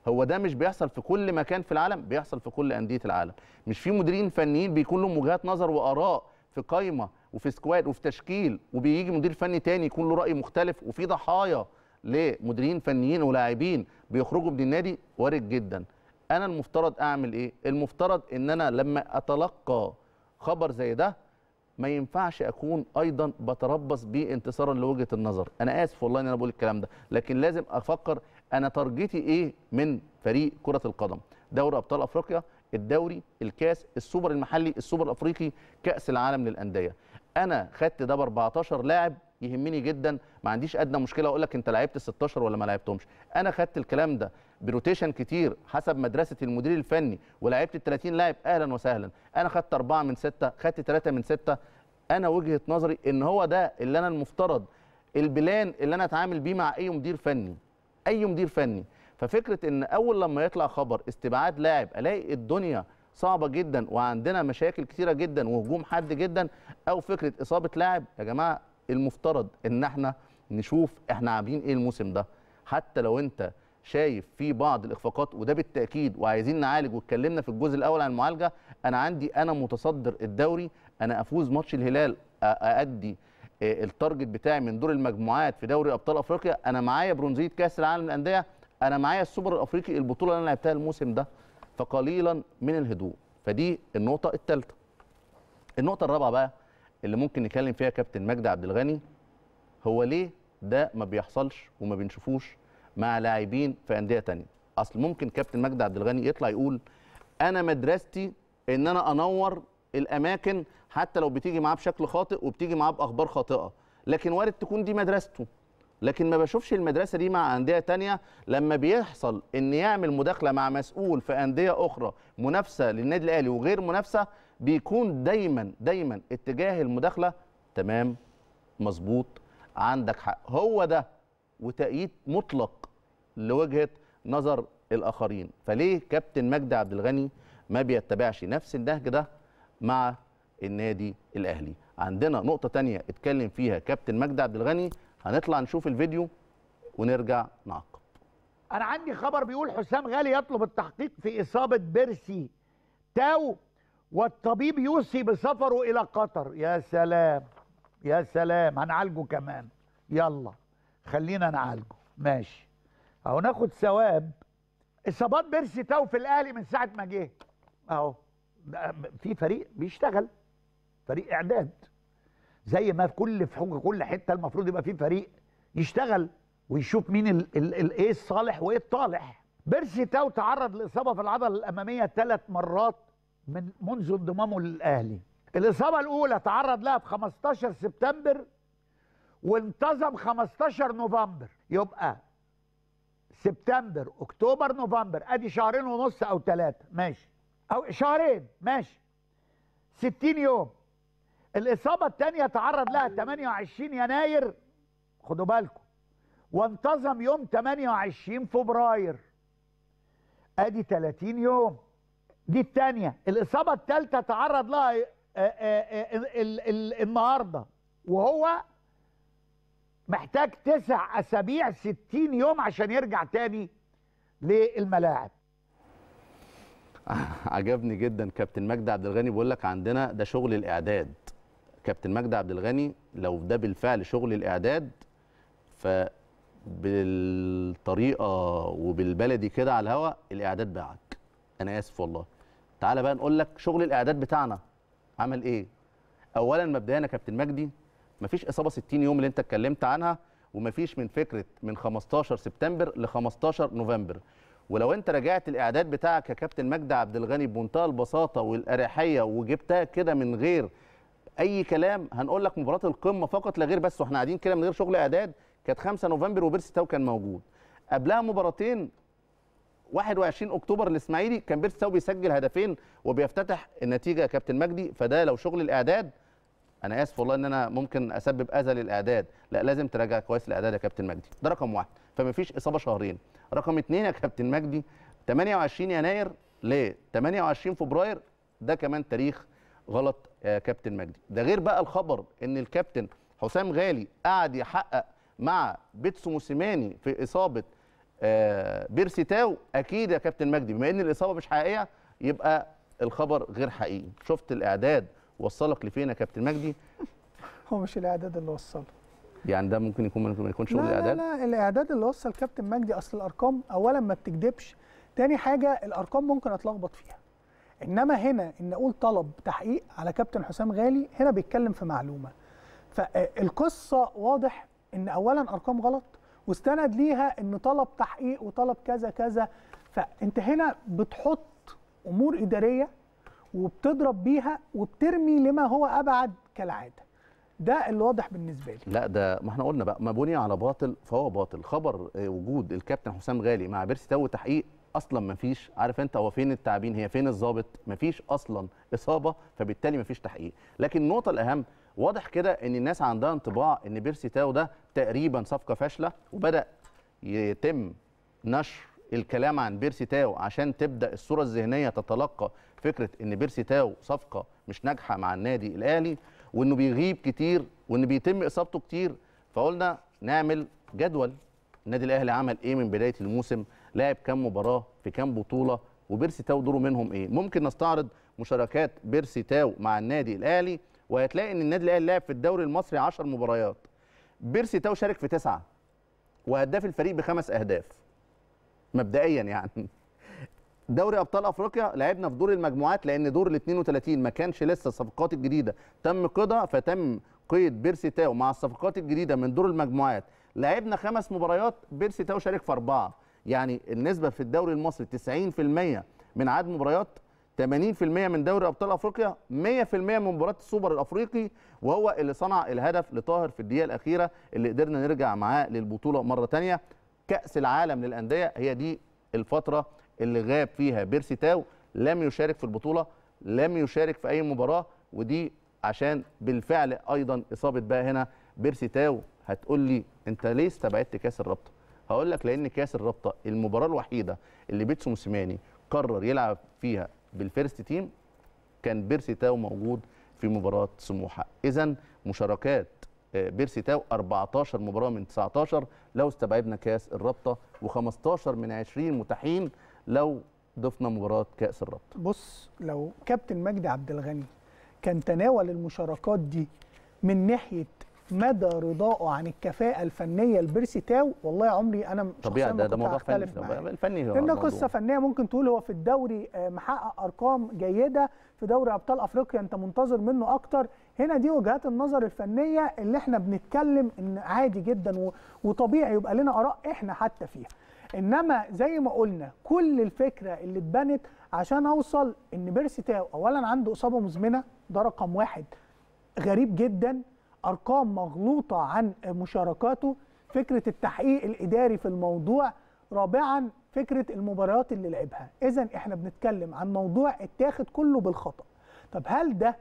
هو ده مش بيحصل في كل مكان في العالم بيحصل في كل انديه العالم مش في مديرين فنيين بيكون لهم وجهات نظر واراء في قايمه وفي سكواد وفي تشكيل وبيجي مدير فني تاني يكون له راي مختلف وفي ضحايا لمديرين فنيين ولاعبين بيخرجوا من النادي وارد جدا انا المفترض اعمل ايه المفترض ان انا لما اتلقى خبر زي ده ما ينفعش اكون ايضا بتربص بانتصارا لوجهه النظر انا اسف والله ان انا بقول الكلام ده لكن لازم افكر انا تارجتي ايه من فريق كره القدم دوري ابطال افريقيا الدوري الكاس السوبر المحلي السوبر الافريقي كاس العالم للانديه انا خدت ده ب 14 لاعب يهمني جدا ما عنديش ادنى مشكله اقول لك انت لعبت 16 ولا ما لعبتهمش انا خدت الكلام ده بروتيشن كتير حسب مدرسه المدير الفني ولعبت ال 30 لاعب اهلا وسهلا انا خدت 4 من 6 خدت 3 من 6 انا وجهه نظري ان هو ده اللي انا المفترض البلان اللي انا اتعامل بيه مع اي مدير فني اي مدير فني ففكره ان اول لما يطلع خبر استبعاد لاعب الاقي الدنيا صعبه جدا وعندنا مشاكل كتيره جدا وهجوم حاد جدا او فكره اصابه لاعب يا جماعه المفترض ان احنا نشوف احنا عاملين ايه الموسم ده حتى لو انت شايف في بعض الاخفاقات وده بالتاكيد وعايزين نعالج واتكلمنا في الجزء الاول عن المعالجه انا عندي انا متصدر الدوري انا افوز ماتش الهلال اادي آه، التارجت بتاعي من دور المجموعات في دوري ابطال افريقيا انا معايا برونزيه كاس العالم للانديه انا معايا السوبر الافريقي البطوله اللي انا لعبتها الموسم ده فقليلا من الهدوء فدي النقطه الثالثه النقطه الرابعه بقى اللي ممكن نتكلم فيها كابتن مجدي عبد الغني هو ليه ده ما بيحصلش وما بنشوفوش مع لاعبين في انديه ثانيه اصل ممكن كابتن مجدي عبد الغني يطلع يقول انا مدرستي ان انا انور الاماكن حتى لو بتيجي معاه بشكل خاطئ وبتيجي معاه باخبار خاطئه لكن وارد تكون دي مدرسته لكن ما بشوفش المدرسه دي مع انديه تانية لما بيحصل ان يعمل مداخله مع مسؤول في انديه اخرى منافسه للنادي الاهلي وغير منافسه بيكون دايما دايما اتجاه المداخله تمام مظبوط عندك حق هو ده وتأييد مطلق لوجهه نظر الاخرين فليه كابتن مجدي عبد الغني ما بيتبعش نفس النهج ده مع النادي الاهلي عندنا نقطه تانية اتكلم فيها كابتن مجدي عبد الغني هنطلع نشوف الفيديو ونرجع نعقب انا عندي خبر بيقول حسام غالي يطلب التحقيق في اصابه بيرسي تاو والطبيب يوصي بسفره إلى قطر يا سلام يا سلام هنعالجه كمان يلا خلينا نعالجه ماشي اهو ناخد ثواب اصابات بيرسي تاو في الاهلي من ساعه ما جه اهو في فريق بيشتغل فريق اعداد زي ما في كل في كل حته المفروض يبقى في فريق يشتغل ويشوف مين الايه الصالح وايه الطالح بيرسي تاو تعرض لاصابه في العضله الاماميه ثلاث مرات من منذ انضمامه للاهلي الاصابه الاولى تعرض لها في 15 سبتمبر وانتظم 15 نوفمبر يبقى سبتمبر اكتوبر نوفمبر ادي شهرين ونص او ثلاثه ماشي او شهرين ماشي 60 يوم الاصابه الثانيه تعرض لها 28 يناير خدوا بالكم وانتظم يوم 28 فبراير ادي 30 يوم دي الثانيه الاصابه الثالثه تعرض لها آه، آه، آه، النهارده وهو محتاج تسع اسابيع 60 يوم عشان يرجع تاني للملاعب عجبني جدا كابتن مجدي عبد الغني بيقول لك عندنا ده شغل الاعداد كابتن مجدي عبد الغني لو ده بالفعل شغل الاعداد ف بالطريقه وبالبلدي كده على الهواء الاعداد بعد انا اسف والله تعالى بقى نقول لك شغل الاعداد بتاعنا عمل ايه اولا مبدئيا يا كابتن مجدي مفيش اصابه 60 يوم اللي انت اتكلمت عنها ومفيش من فكره من 15 سبتمبر ل 15 نوفمبر ولو انت رجعت الاعداد بتاعك يا كابتن مجدي عبد الغني بمنتهى البساطه والاريحيه وجبتها كده من غير اي كلام هنقول لك مباراه القمه فقط لا غير بس واحنا قاعدين كده من غير شغل اعداد كانت 5 نوفمبر وبيرسي تاو كان موجود قبلها مباراتين 21 اكتوبر الاسماعيلي كان بيرتساو بيسجل هدفين وبيفتتح النتيجه يا كابتن مجدي فده لو شغل الاعداد انا اسف والله ان انا ممكن اسبب اذى للاعداد لا لازم تراجع كويس الاعداد يا كابتن مجدي ده رقم واحد فمفيش اصابه شهرين رقم اثنين يا كابتن مجدي 28 يناير ل 28 فبراير ده كمان تاريخ غلط يا كابتن مجدي ده غير بقى الخبر ان الكابتن حسام غالي قعد يحقق مع بيتسو موسيماني في اصابه آه، بيرسيتاو اكيد يا كابتن مجدي بما ان الاصابه مش حقيقيه يبقى الخبر غير حقيقي شفت الاعداد وصلك لفين يا كابتن مجدي هو مش الاعداد اللي وصله يعني ده ممكن يكون ما يكونش شغل الاعداد لا لا الاعداد اللي وصل كابتن مجدي اصل الارقام اولا ما بتكدبش تاني حاجه الارقام ممكن اتلخبط فيها انما هنا ان اقول طلب تحقيق على كابتن حسام غالي هنا بيتكلم في معلومه فالقصه واضح ان اولا ارقام غلط واستند ليها ان طلب تحقيق وطلب كذا كذا فانت هنا بتحط امور اداريه وبتضرب بيها وبترمي لما هو ابعد كالعاده ده اللي واضح بالنسبه لي لا ده ما احنا قلنا بقى ما بني على باطل فهو باطل خبر آه، وجود الكابتن حسام غالي مع بيرسي تو تحقيق اصلا ما فيش عارف انت هو فين التعبين هي فين الظابط ما فيش اصلا اصابه فبالتالي ما فيش تحقيق لكن النقطه الاهم واضح كده ان الناس عندها انطباع ان بيرسي تاو ده تقريبا صفقه فاشله وبدا يتم نشر الكلام عن بيرسي تاو عشان تبدا الصوره الذهنيه تتلقى فكره ان بيرسي تاو صفقه مش ناجحه مع النادي الاهلي وانه بيغيب كتير وان بيتم اصابته كتير فقلنا نعمل جدول النادي الاهلي عمل ايه من بدايه الموسم لعب كام مباراه في كام بطوله وبيرسي تاو دوره منهم ايه ممكن نستعرض مشاركات بيرسي تاو مع النادي الاهلي وهتلاقي ان النادي الاهلي لعب في الدوري المصري 10 مباريات بيرسي تاو شارك في تسعه وهداف الفريق بخمس اهداف مبدئيا يعني دوري ابطال افريقيا لعبنا في دور المجموعات لان دور ال 32 ما كانش لسه الصفقات الجديده تم قيدها فتم قيد بيرسي تاو مع الصفقات الجديده من دور المجموعات لعبنا خمس مباريات بيرسي تاو شارك في اربعه يعني النسبه في الدوري المصري 90% من عدد مباريات 80% من دوري ابطال افريقيا 100% من مباراه السوبر الافريقي وهو اللي صنع الهدف لطاهر في الدقيقه الاخيره اللي قدرنا نرجع معاه للبطوله مره ثانيه كاس العالم للانديه هي دي الفتره اللي غاب فيها بيرسي تاو لم يشارك في البطوله لم يشارك في اي مباراه ودي عشان بالفعل ايضا اصابه بقى هنا بيرسي تاو هتقول لي انت ليه استبعدت كاس الرابطه هقول لك لان كاس الرابطه المباراه الوحيده اللي بيتسو موسيماني قرر يلعب فيها بالفيرست تيم كان بيرسي تاو موجود في مباراه سموحه اذا مشاركات آه، بيرسي تاو 14 مباراه من 19 لو استبعدنا كاس الرابطه و15 من 20 متاحين لو ضفنا مباراه كاس الرابطه بص لو كابتن مجدي عبد الغني كان تناول المشاركات دي من ناحيه مدى رضاه عن الكفاءه الفنيه لبيرسي تاو والله عمري انا طبيعي ده ده موضوع فني الفني هو قصه فنيه ممكن تقول هو في الدوري آه، محقق ارقام جيده في دوري ابطال افريقيا انت منتظر منه اكتر هنا دي وجهات النظر الفنيه اللي احنا بنتكلم ان عادي جدا وطبيعي يبقى لنا اراء احنا حتى فيها انما زي ما قلنا كل الفكره اللي اتبنت عشان اوصل ان بيرسي تاو اولا عنده اصابه مزمنه ده رقم واحد غريب جدا ارقام مغلوطه عن مشاركاته فكره التحقيق الاداري في الموضوع رابعا فكره المباريات اللي لعبها اذا احنا بنتكلم عن موضوع اتاخد كله بالخطا طب هل ده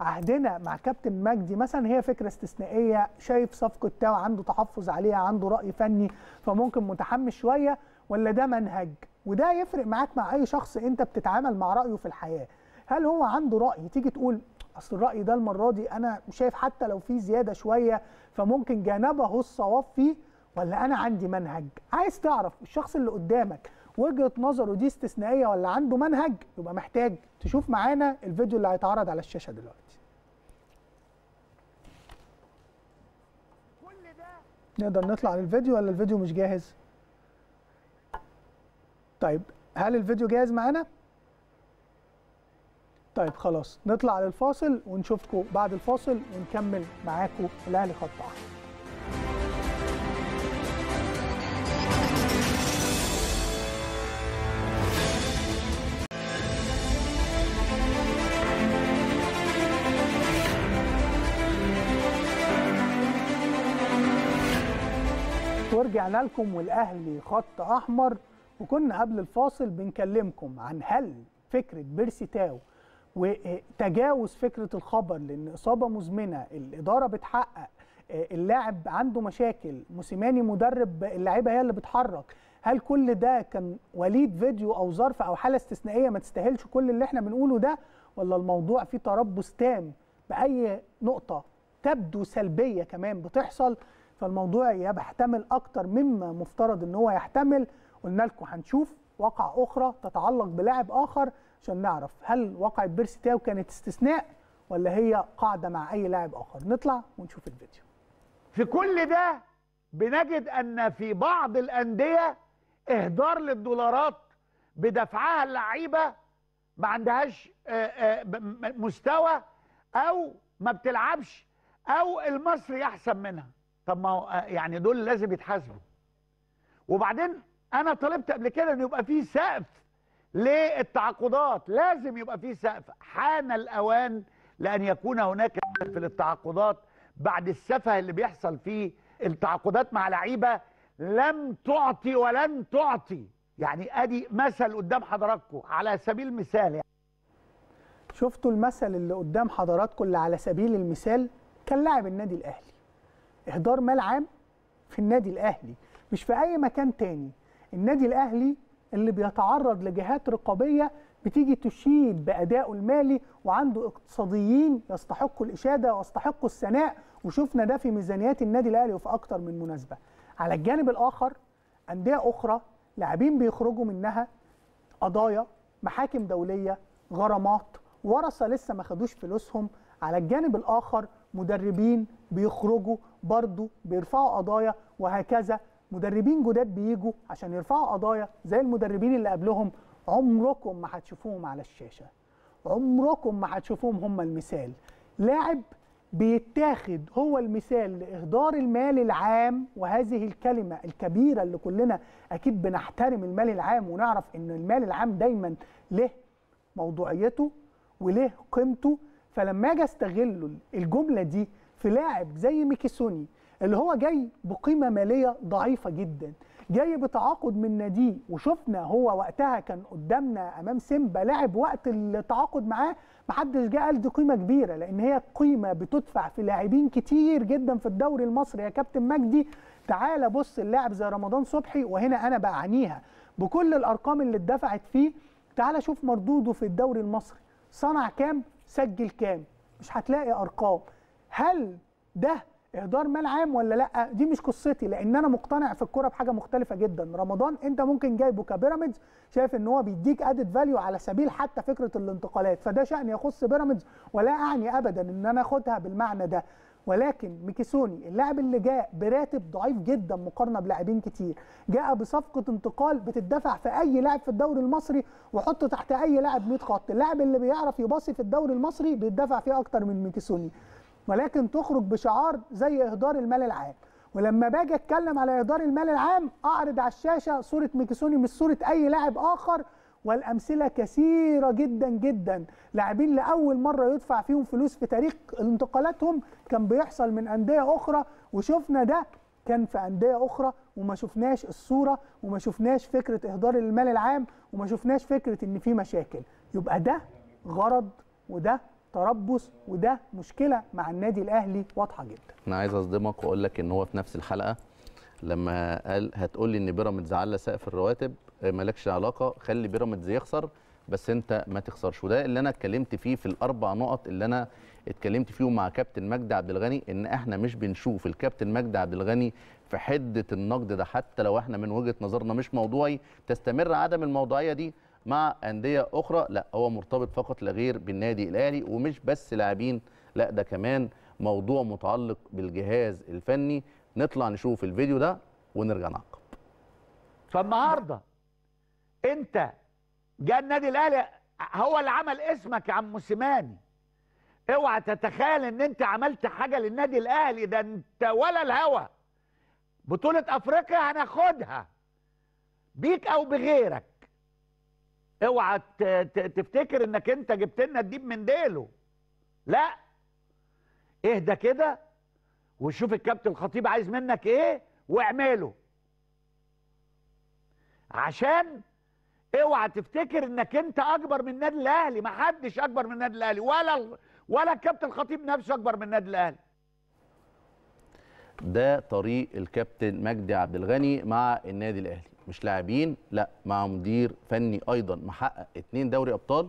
عهدنا مع كابتن مجدي مثلا هي فكره استثنائيه شايف صفقه تاو عنده تحفظ عليها عنده راي فني فممكن متحمس شويه ولا ده منهج وده يفرق معاك مع اي شخص انت بتتعامل مع رايه في الحياه هل هو عنده راي تيجي تقول اصل الراي ده المره دي انا شايف حتى لو في زياده شويه فممكن جانبه الصواب فيه ولا انا عندي منهج عايز تعرف الشخص اللي قدامك وجهه نظره دي استثنائيه ولا عنده منهج يبقى محتاج تشوف معانا الفيديو اللي هيتعرض على الشاشه دلوقتي كل ده نقدر نطلع للفيديو ولا الفيديو مش جاهز طيب هل الفيديو جاهز معانا طيب خلاص نطلع للفاصل ونشوفكم بعد الفاصل ونكمل معاكم الاهلي خط احمر ورجعنا لكم والاهلي خط احمر وكنا قبل الفاصل بنكلمكم عن هل فكره بيرسي تاو وتجاوز فكره الخبر لان اصابه مزمنه الاداره بتحقق آه، اللاعب عنده مشاكل موسيماني مدرب اللعيبه هي اللي بتحرك هل كل ده كان وليد فيديو او ظرف او حاله استثنائيه ما تستاهلش كل اللي احنا بنقوله ده ولا الموضوع فيه تربص تام باي نقطه تبدو سلبيه كمان بتحصل فالموضوع يحتمل اكتر مما مفترض ان هو يحتمل قلنا لكم هنشوف وقع اخرى تتعلق بلاعب اخر عشان نعرف هل وقع بيرسي تاو كانت استثناء ولا هي قاعدة مع أي لاعب آخر نطلع ونشوف الفيديو في كل ده بنجد أن في بعض الأندية إهدار للدولارات بدفعها اللعيبة ما عندهاش آه، آه، مستوى أو ما بتلعبش أو المصري أحسن منها طب ما آه، يعني دول لازم يتحاسبوا وبعدين أنا طلبت قبل كده إن يبقى في سقف للتعاقدات لازم يبقى في سقف حان الأوان لأن يكون هناك سقف للتعاقدات بعد السفه اللي بيحصل فيه التعاقدات مع لعيبة لم تعطي ولن تعطي يعني أدي مثل قدام حضراتكم على سبيل المثال يعني. شفتوا المثل اللي قدام حضراتكم اللي على سبيل المثال كان لاعب النادي الأهلي إهدار مال عام في النادي الأهلي مش في أي مكان تاني النادي الأهلي اللي بيتعرض لجهات رقابيه بتيجي تشيد بادائه المالي وعنده اقتصاديين يستحقوا الاشاده ويستحقوا الثناء وشفنا ده في ميزانيات النادي الاهلي وفي اكتر من مناسبه. على الجانب الاخر انديه اخرى لاعبين بيخرجوا منها قضايا محاكم دوليه غرامات ورثه لسه ما خدوش فلوسهم على الجانب الاخر مدربين بيخرجوا برضه بيرفعوا قضايا وهكذا مدربين جداد بيجوا عشان يرفعوا قضايا زي المدربين اللي قبلهم عمركم ما هتشوفوهم على الشاشه عمركم ما هتشوفوهم هم المثال لاعب بيتاخد هو المثال لاهدار المال العام وهذه الكلمه الكبيره اللي كلنا اكيد بنحترم المال العام ونعرف ان المال العام دايما له موضوعيته وله قيمته فلما اجي استغل الجمله دي في لاعب زي ميكيسوني اللي هو جاي بقيمه ماليه ضعيفه جدا جاي بتعاقد من ناديه وشفنا هو وقتها كان قدامنا امام سيمبا لاعب وقت التعاقد معاه محدش جه قال دي قيمه كبيره لان هي قيمه بتدفع في لاعبين كتير جدا في الدوري المصري يا كابتن مجدي تعالى بص اللاعب زي رمضان صبحي وهنا انا بعانيها بكل الارقام اللي اتدفعت فيه تعالى شوف مردوده في الدوري المصري صنع كام سجل كام مش هتلاقي ارقام هل ده اهدار مال عام ولا لا دي مش قصتي لان انا مقتنع في الكوره بحاجه مختلفه جدا رمضان انت ممكن جايبه كبيراميدز شايف ان هو بيديك ادد فاليو على سبيل حتى فكره الانتقالات فده شان يخص بيراميدز ولا اعني ابدا ان انا اخدها بالمعنى ده ولكن ميكيسوني اللاعب اللي جاء براتب ضعيف جدا مقارنه بلاعبين كتير جاء بصفقه انتقال بتدفع في اي لاعب في الدوري المصري وحط تحت اي لاعب 100 خط اللاعب اللي بيعرف يباصي في الدوري المصري بيدفع فيه اكتر من ميكيسوني ولكن تخرج بشعار زي اهدار المال العام ولما باجي اتكلم على اهدار المال العام اعرض على الشاشه صوره ميكيسوني مش صوره اي لاعب اخر والامثله كثيره جدا جدا لاعبين لاول مره يدفع فيهم فلوس في تاريخ انتقالاتهم كان بيحصل من انديه اخرى وشفنا ده كان في انديه اخرى وما شفناش الصوره وما شفناش فكره اهدار المال العام وما شفناش فكره ان في مشاكل يبقى ده غرض وده تربص وده مشكله مع النادي الاهلي واضحه جدا انا عايز اصدمك واقول لك ان هو في نفس الحلقه لما قال هتقول لي ان بيراميدز على سقف الرواتب آه، مالكش علاقه خلي بيراميدز يخسر بس انت ما تخسرش وده اللي انا اتكلمت فيه في الاربع نقط اللي انا اتكلمت فيهم مع كابتن مجدي عبد الغني ان احنا مش بنشوف الكابتن مجدي عبد الغني في حده النقد ده حتى لو احنا من وجهه نظرنا مش موضوعي تستمر عدم الموضوعيه دي مع انديه اخرى لا هو مرتبط فقط لا غير بالنادي الاهلي ومش بس لاعبين لا ده كمان موضوع متعلق بالجهاز الفني نطلع نشوف الفيديو ده ونرجع نعقب فالنهارده انت جاء النادي الاهلي هو اللي عمل اسمك يا عم موسيماني اوعى تتخيل ان انت عملت حاجه للنادي الاهلي ده انت ولا الهوى بطوله افريقيا هناخدها بيك او بغيرك اوعى تفتكر انك انت جبت لنا الديب من ديله لا اهدى كده وشوف الكابتن الخطيب عايز منك ايه واعمله عشان اوعى تفتكر انك انت اكبر من النادي الاهلي ما حدش اكبر من النادي الاهلي ولا ولا الكابتن الخطيب نفسه اكبر من النادي الاهلي ده طريق الكابتن مجدي عبد الغني مع النادي الاهلي مش لاعبين لا مع مدير فني ايضا محقق اثنين دوري ابطال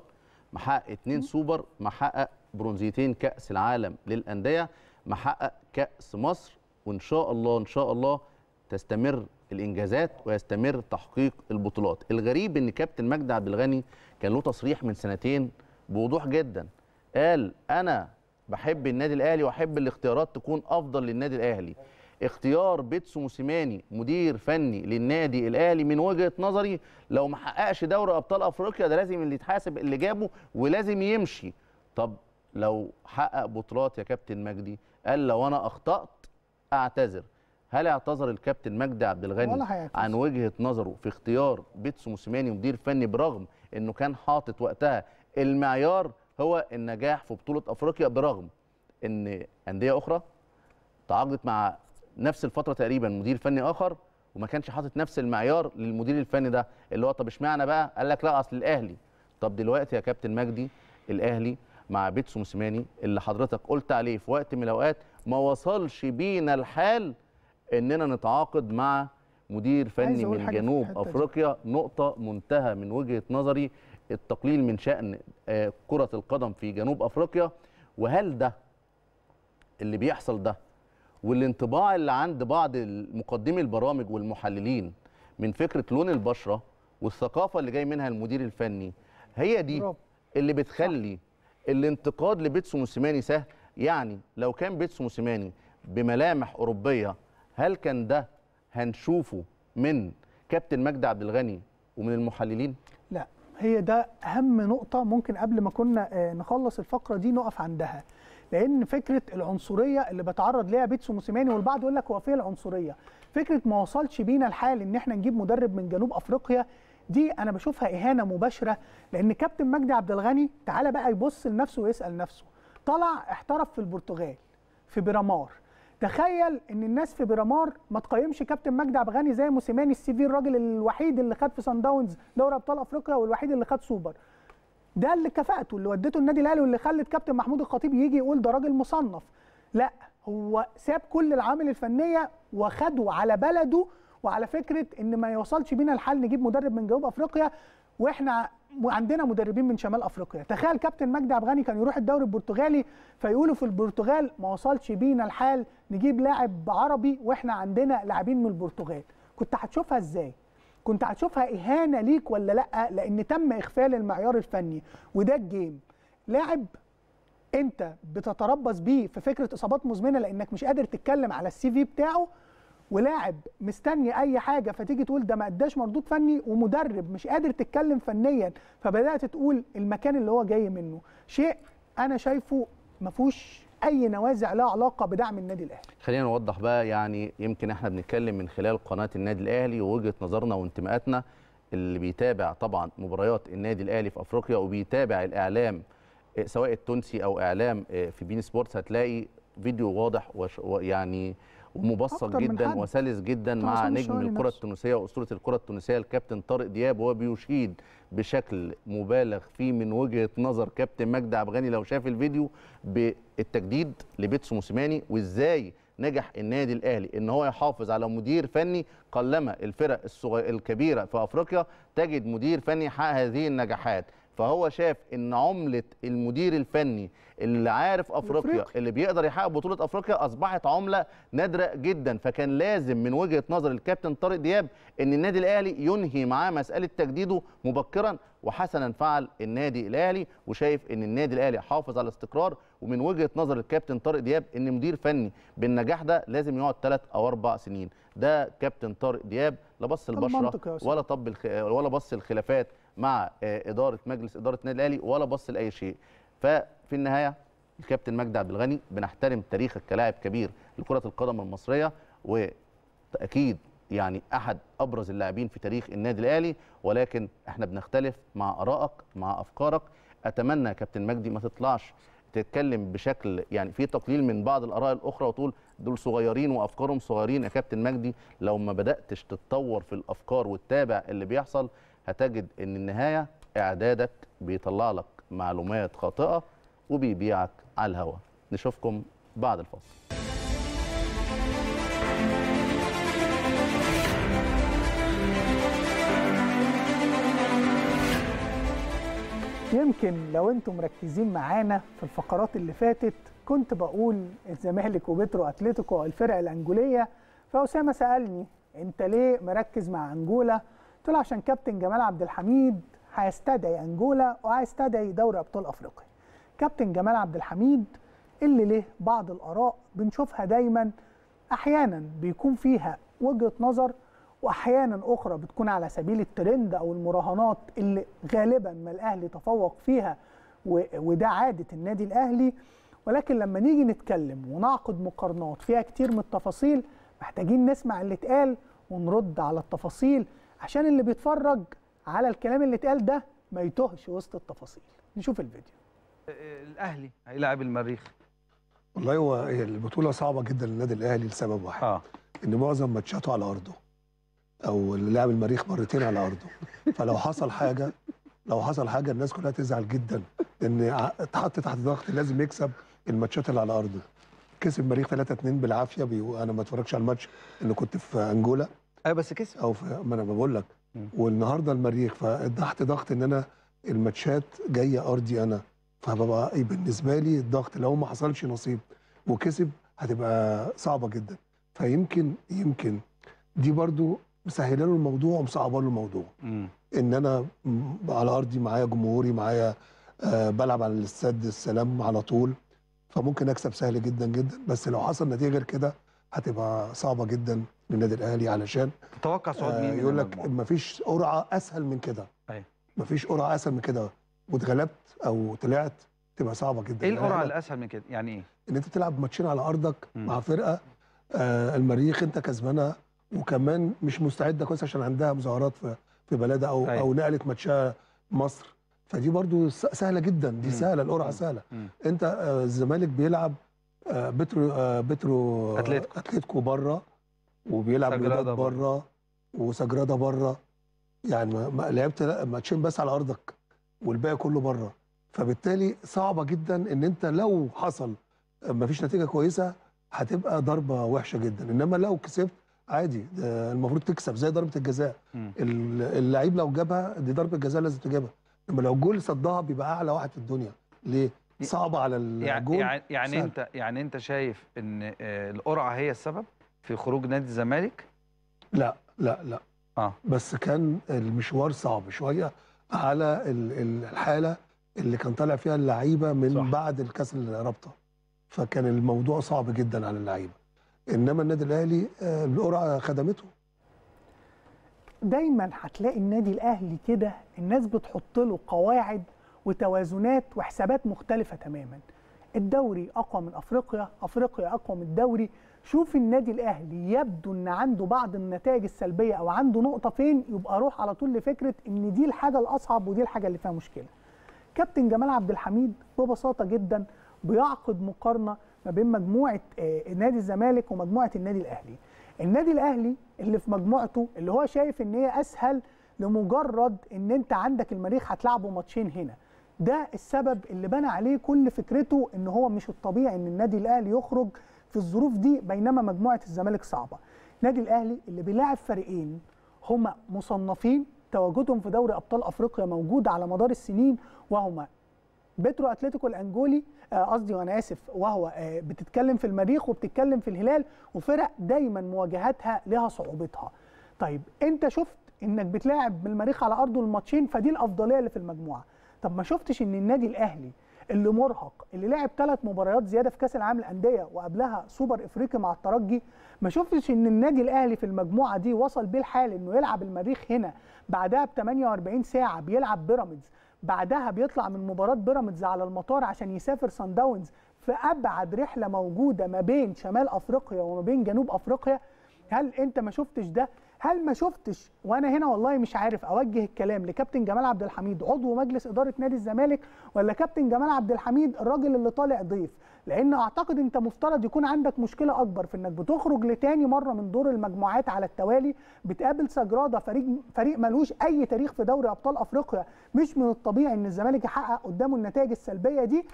محقق اثنين سوبر محقق برونزيتين كاس العالم للانديه محقق كاس مصر وان شاء الله ان شاء الله تستمر الانجازات ويستمر تحقيق البطولات الغريب ان كابتن مجدي عبد الغني كان له تصريح من سنتين بوضوح جدا قال انا بحب النادي الاهلي واحب الاختيارات تكون افضل للنادي الاهلي اختيار بيتسو موسيماني مدير فني للنادي الاهلي من وجهه نظري لو ما حققش دوري ابطال افريقيا ده لازم اللي يتحاسب اللي جابه ولازم يمشي طب لو حقق بطولات يا كابتن مجدي قال لو انا اخطات اعتذر هل اعتذر الكابتن مجدي عبد الغني عن وجهه نظره في اختيار بيتسو موسيماني مدير فني برغم انه كان حاطط وقتها المعيار هو النجاح في بطوله افريقيا برغم ان انديه اخرى تعاقدت مع نفس الفتره تقريبا مدير فني اخر وما كانش حاطط نفس المعيار للمدير الفني ده اللي هو طب اشمعنى بقى قال لك لا اصل الاهلي طب دلوقتي يا كابتن مجدي الاهلي مع بيتسو موسيماني اللي حضرتك قلت عليه في وقت من الاوقات ما وصلش بينا الحال اننا نتعاقد مع مدير فني من جنوب افريقيا نقطه منتهى من وجهه نظري التقليل من شان آه، كره القدم في جنوب افريقيا وهل ده اللي بيحصل ده والانطباع اللي عند بعض مقدمي البرامج والمحللين من فكره لون البشره والثقافه اللي جاي منها المدير الفني هي دي اللي بتخلي الانتقاد لبيتسو موسيماني سهل يعني لو كان بيتسو موسيماني بملامح اوروبيه هل كان ده هنشوفه من كابتن مجدي عبد الغني ومن المحللين لا هي ده اهم نقطه ممكن قبل ما كنا آه، نخلص الفقره دي نقف عندها لان فكره العنصريه اللي بتعرض ليها بيتسو موسيماني والبعض يقول لك هو فين العنصريه فكره ما وصلش بينا الحال ان احنا نجيب مدرب من جنوب افريقيا دي انا بشوفها اهانه مباشره لان كابتن مجدي عبد الغني تعالى بقى يبص لنفسه ويسال نفسه طلع احترف في البرتغال في بيرامار تخيل ان الناس في بيرامار ما تقيمش كابتن مجدي عبد الغني زي موسيماني السي في الراجل الوحيد اللي خد في سان داونز دوري ابطال افريقيا والوحيد اللي خد سوبر ده اللي كفاته اللي ودته النادي الاهلي واللي خلت كابتن محمود الخطيب يجي يقول ده راجل مصنف لا هو ساب كل العوامل الفنيه وخده على بلده وعلى فكره ان ما يوصلش بينا الحال نجيب مدرب من جنوب افريقيا واحنا عندنا مدربين من شمال افريقيا تخيل كابتن مجدي عبد الغني كان يروح الدوري البرتغالي فيقولوا في البرتغال ما وصلش بينا الحال نجيب لاعب عربي واحنا عندنا لاعبين من البرتغال كنت هتشوفها ازاي كنت هتشوفها اهانه ليك ولا لا لان تم اغفال المعيار الفني وده الجيم لاعب انت بتتربص بيه في فكره اصابات مزمنه لانك مش قادر تتكلم على السي في بتاعه ولاعب مستني اي حاجه فتيجي تقول ده ما اداش مردود فني ومدرب مش قادر تتكلم فنيا فبدات تقول المكان اللي هو جاي منه شيء انا شايفه ما فيهوش اي نوازع لها علاقه بدعم النادي الاهلي خلينا نوضح بقى يعني يمكن احنا بنتكلم من خلال قناه النادي الاهلي ووجهه نظرنا وانتماءاتنا اللي بيتابع طبعا مباريات النادي الاهلي في افريقيا وبيتابع الاعلام سواء التونسي او اعلام آه، في بين سبورتس هتلاقي فيديو واضح ويعني ومبسط جدا وسلس جدا مع نجم الكره التونسيه واسطوره الكره التونسيه الكابتن طارق دياب وهو بيشيد بشكل مبالغ فيه من وجهه نظر كابتن مجدي عبغاني لو شاف الفيديو بالتجديد لبيتسو موسيماني وازاي نجح النادي الاهلي ان هو يحافظ على مدير فني قلما الفرق الكبيره في افريقيا تجد مدير فني يحقق هذه النجاحات فهو شاف ان عمله المدير الفني اللي عارف افريقيا اللي بيقدر يحقق بطوله افريقيا اصبحت عمله نادره جدا فكان لازم من وجهه نظر الكابتن طارق دياب ان النادي الاهلي ينهي معاه مساله تجديده مبكرا وحسنا فعل النادي الاهلي وشايف ان النادي الاهلي حافظ على الاستقرار ومن وجهه نظر الكابتن طارق دياب ان مدير فني بالنجاح ده لازم يقعد ثلاث او اربع سنين ده كابتن طارق دياب لا بص البشره ولا طب الخ... ولا بص الخلافات مع آه، اداره مجلس اداره النادي الاهلي ولا بص لاي شيء ففي النهايه الكابتن مجدي عبد الغني بنحترم تاريخك كلاعب كبير لكره القدم المصريه وتاكيد يعني احد ابرز اللاعبين في تاريخ النادي الاهلي ولكن احنا بنختلف مع ارائك مع افكارك اتمنى يا كابتن مجدي ما تطلعش تتكلم بشكل يعني في تقليل من بعض الاراء الاخرى وتقول دول صغيرين وافكارهم صغيرين يا كابتن مجدي لو ما بداتش تتطور في الافكار وتتابع اللي بيحصل هتجد ان النهايه اعدادك بيطلع لك معلومات خاطئه وبيبيعك على الهواء نشوفكم بعد الفاصل يمكن لو انتم مركزين معانا في الفقرات اللي فاتت كنت بقول الزمالك وبترو اتلتيكو الفرق الانجوليه فاسامه سالني انت ليه مركز مع انجولا قلت له عشان كابتن جمال عبد الحميد هيستدعي انجولا وهيستدعي دوري ابطال افريقيا كابتن جمال عبد الحميد اللي له بعض الاراء بنشوفها دايما احيانا بيكون فيها وجهه نظر واحيانا اخرى بتكون على سبيل الترند او المراهنات اللي غالبا ما الاهلي تفوق فيها وده عاده النادي الاهلي ولكن لما نيجي نتكلم ونعقد مقارنات فيها كتير من التفاصيل محتاجين نسمع اللي اتقال ونرد على التفاصيل عشان اللي بيتفرج على الكلام اللي اتقال ده ما يتوهش وسط التفاصيل نشوف الفيديو أه، أه، الاهلي هيلاعب المريخ والله هو البطوله صعبه جدا للنادي الاهلي لسبب واحد آه. ان معظم ماتشاته على ارضه او اللي لعب المريخ مرتين على ارضه فلو حصل حاجه لو حصل حاجه الناس كلها تزعل جدا ان اتحط تحت ضغط لازم يكسب الماتشات اللي على ارضه كسب المريخ 3 2 بالعافيه انا ما اتفرجش على الماتش اللي كنت في انجولا ايوه بس كسب او ما انا بقول لك والنهارده المريخ فالضغط ضغط ان انا الماتشات جايه ارضي انا فببقى إيه بالنسبه لي الضغط لو ما حصلش نصيب وكسب هتبقى صعبه جدا فيمكن يمكن دي برضو مسهله له الموضوع ومصعبه له الموضوع مم. ان انا على ارضي معايا جمهوري معايا آه بلعب على الاستاد السلام على طول فممكن اكسب سهل جدا جدا بس لو حصل نتيجه غير كده هتبقى صعبه جدا للنادي الاهلي علشان تتوقع صعود آه، مين يقول لك مفيش قرعه اسهل من كده ايوه مفيش قرعه اسهل من كده واتغلبت او طلعت تبقى صعبه جدا ايه يعني القرعه الاسهل من كده يعني ايه ان انت تلعب ماتشين على ارضك م. مع فرقه آه المريخ انت كسبانها وكمان مش مستعده كويس عشان عندها مظاهرات في في بلدها او أيه. او نقلت ماتشها مصر فدي برضو سهله جدا دي مم. سهله القرعه سهله مم. انت آه، الزمالك آه بيلعب آه بترو آه بترو اتلتيكو آه، بره وبيلعب جراد بره وسجرده بره يعني ما لعبت ماتشين بس على ارضك والباقي كله بره فبالتالي صعبه جدا ان انت لو حصل ما فيش نتيجه كويسه هتبقى ضربه وحشه جدا انما لو كسبت عادي المفروض تكسب زي ضربه الجزاء اللعيب لو جابها دي ضربه جزاء لازم تجيبها لما لو الجول صدها بيبقى اعلى واحد في الدنيا ليه صعبه على الجول يعني, يعني انت يعني انت شايف ان آه، القرعه هي السبب في خروج نادي الزمالك؟ لا لا لا اه بس كان المشوار صعب شويه على الحاله اللي كان طالع فيها اللعيبه من صح. بعد الكاس الرابطه فكان الموضوع صعب جدا على اللعيبه انما النادي الاهلي آه، القرعه خدمته دايما هتلاقي النادي الاهلي كده الناس بتحط له قواعد وتوازنات وحسابات مختلفه تماما الدوري اقوى من افريقيا افريقيا اقوى من الدوري شوف النادي الاهلي يبدو ان عنده بعض النتائج السلبيه او عنده نقطه فين يبقى روح على طول لفكره ان دي الحاجه الاصعب ودي الحاجه اللي فيها مشكله كابتن جمال عبد الحميد ببساطه جدا بيعقد مقارنه ما بين مجموعه آه، نادي الزمالك ومجموعه النادي الاهلي النادي الاهلي اللي في مجموعته اللي هو شايف ان هي اسهل لمجرد ان انت عندك المريخ هتلعبه ماتشين هنا ده السبب اللي بنى عليه كل فكرته ان هو مش الطبيعي ان النادي الاهلي يخرج في الظروف دي بينما مجموعه الزمالك صعبه نادي الاهلي اللي بيلاعب فريقين هما مصنفين تواجدهم في دوري ابطال افريقيا موجود على مدار السنين وهما بترو اتلتيكو الانجولي آه، قصدي وانا اسف وهو آه، بتتكلم في المريخ وبتتكلم في الهلال وفرق دايما مواجهاتها لها صعوبتها طيب انت شفت انك بتلاعب بالمريخ على ارضه الماتشين فدي الافضليه اللي في المجموعه طب ما شفتش ان النادي الاهلي اللي مرهق اللي لعب ثلاث مباريات زياده في كاس العالم للانديه وقبلها سوبر افريقي مع الترجي ما شفتش ان النادي الاهلي في المجموعه دي وصل بيه الحال انه يلعب المريخ هنا بعدها ب 48 ساعه بيلعب بيراميدز بعدها بيطلع من مباراه بيراميدز على المطار عشان يسافر سان داونز في ابعد رحله موجوده ما بين شمال افريقيا وما بين جنوب افريقيا هل انت ما شفتش ده هل ما شفتش وانا هنا والله مش عارف اوجه الكلام لكابتن جمال عبد الحميد عضو مجلس اداره نادي الزمالك ولا كابتن جمال عبد الحميد الراجل اللي طالع ضيف لان اعتقد انت مفترض يكون عندك مشكله اكبر في انك بتخرج لتاني مره من دور المجموعات على التوالي بتقابل سجراده فريق فريق ملوش اي تاريخ في دوري ابطال افريقيا مش من الطبيعي ان الزمالك يحقق قدامه النتائج السلبيه دي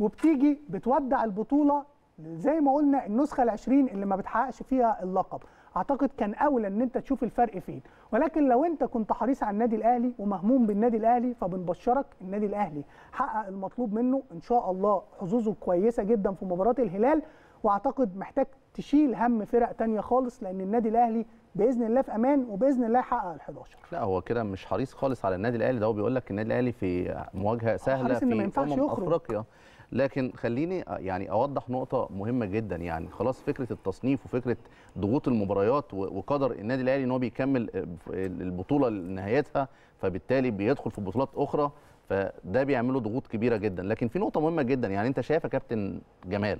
وبتيجي بتودع البطوله زي ما قلنا النسخه ال 20 اللي ما بتحققش فيها اللقب اعتقد كان اولى ان انت تشوف الفرق فين ولكن لو انت كنت حريص على النادي الاهلي ومهموم بالنادي الاهلي فبنبشرك النادي الاهلي حقق المطلوب منه ان شاء الله حظوظه كويسه جدا في مباراه الهلال واعتقد محتاج تشيل هم فرق تانية خالص لان النادي الاهلي باذن الله في امان وباذن الله يحقق ال 11 لا هو كده مش حريص خالص على النادي الاهلي ده هو بيقول لك النادي الاهلي في مواجهه سهله في ما ينفعش أمم يخرج. افريقيا لكن خليني يعني اوضح نقطه مهمه جدا يعني خلاص فكره التصنيف وفكره ضغوط المباريات وقدر النادي الاهلي ان هو بيكمل آه، البطوله لنهايتها فبالتالي بيدخل في بطولات اخرى فده بيعمله ضغوط كبيره جدا لكن في نقطه مهمه جدا يعني انت شايف يا كابتن جمال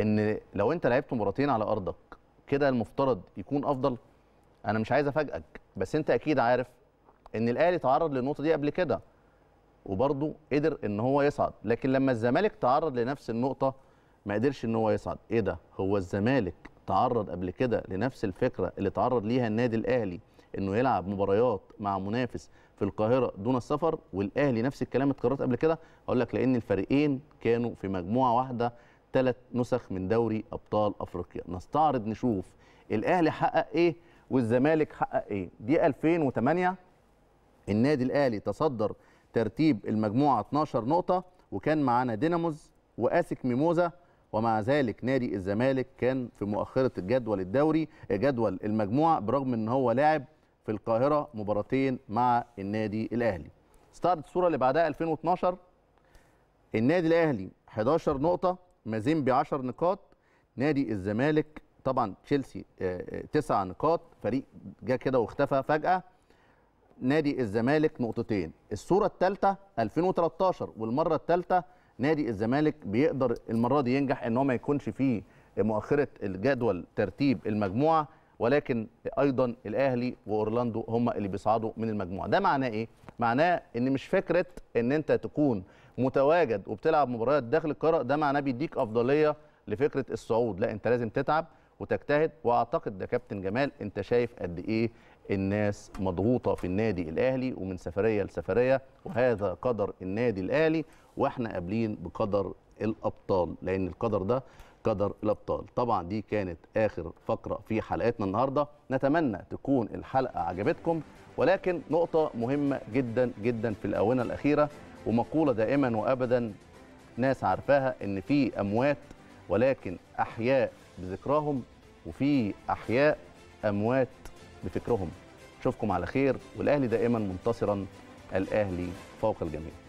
ان لو انت لعبت مباراتين على ارضك كده المفترض يكون افضل انا مش عايز افاجئك بس انت اكيد عارف ان الاهلي تعرض للنقطه دي قبل كده وبرضه قدر ان هو يصعد لكن لما الزمالك تعرض لنفس النقطه ما قدرش ان هو يصعد ايه ده هو الزمالك تعرض قبل كده لنفس الفكره اللي تعرض ليها النادي الاهلي انه يلعب مباريات مع منافس في القاهره دون السفر والاهلي نفس الكلام اتكررت قبل كده اقول لك لان الفريقين كانوا في مجموعه واحده ثلاث نسخ من دوري ابطال افريقيا نستعرض نشوف الاهلي حقق ايه والزمالك حقق ايه دي 2008 النادي الاهلي تصدر ترتيب المجموعه 12 نقطه وكان معانا ديناموز واسك ميموزا ومع ذلك نادي الزمالك كان في مؤخره الجدول الدوري جدول المجموعه برغم ان هو لاعب في القاهره مباراتين مع النادي الاهلي. استعرض الصوره اللي بعدها 2012 النادي الاهلي 11 نقطه مازيمبي 10 نقاط نادي الزمالك طبعا تشيلسي 9 آه، آه، نقاط فريق جه كده واختفى فجاه نادي الزمالك نقطتين الصورة الثالثة 2013 والمرة الثالثة نادي الزمالك بيقدر المرة دي ينجح ان هو ما يكونش فيه مؤخرة الجدول ترتيب المجموعة ولكن ايضا الاهلي واورلاندو هم اللي بيصعدوا من المجموعه ده معناه ايه معناه ان مش فكره ان انت تكون متواجد وبتلعب مباريات داخل القاره ده معناه بيديك افضليه لفكره الصعود لا انت لازم تتعب وتجتهد واعتقد ده كابتن جمال انت شايف قد ايه الناس مضغوطة في النادي الأهلي ومن سفرية لسفرية وهذا قدر النادي الأهلي وإحنا قابلين بقدر الأبطال لأن القدر ده قدر الأبطال طبعا دي كانت آخر فقرة في حلقتنا النهاردة نتمنى تكون الحلقة عجبتكم ولكن نقطة مهمة جدا جدا في الآونة الأخيرة ومقولة دائما وأبدا ناس عارفاها إن في أموات ولكن أحياء بذكراهم وفي أحياء أموات بفكرهم اشوفكم على خير والاهلي دائما منتصرا الاهلي فوق الجميع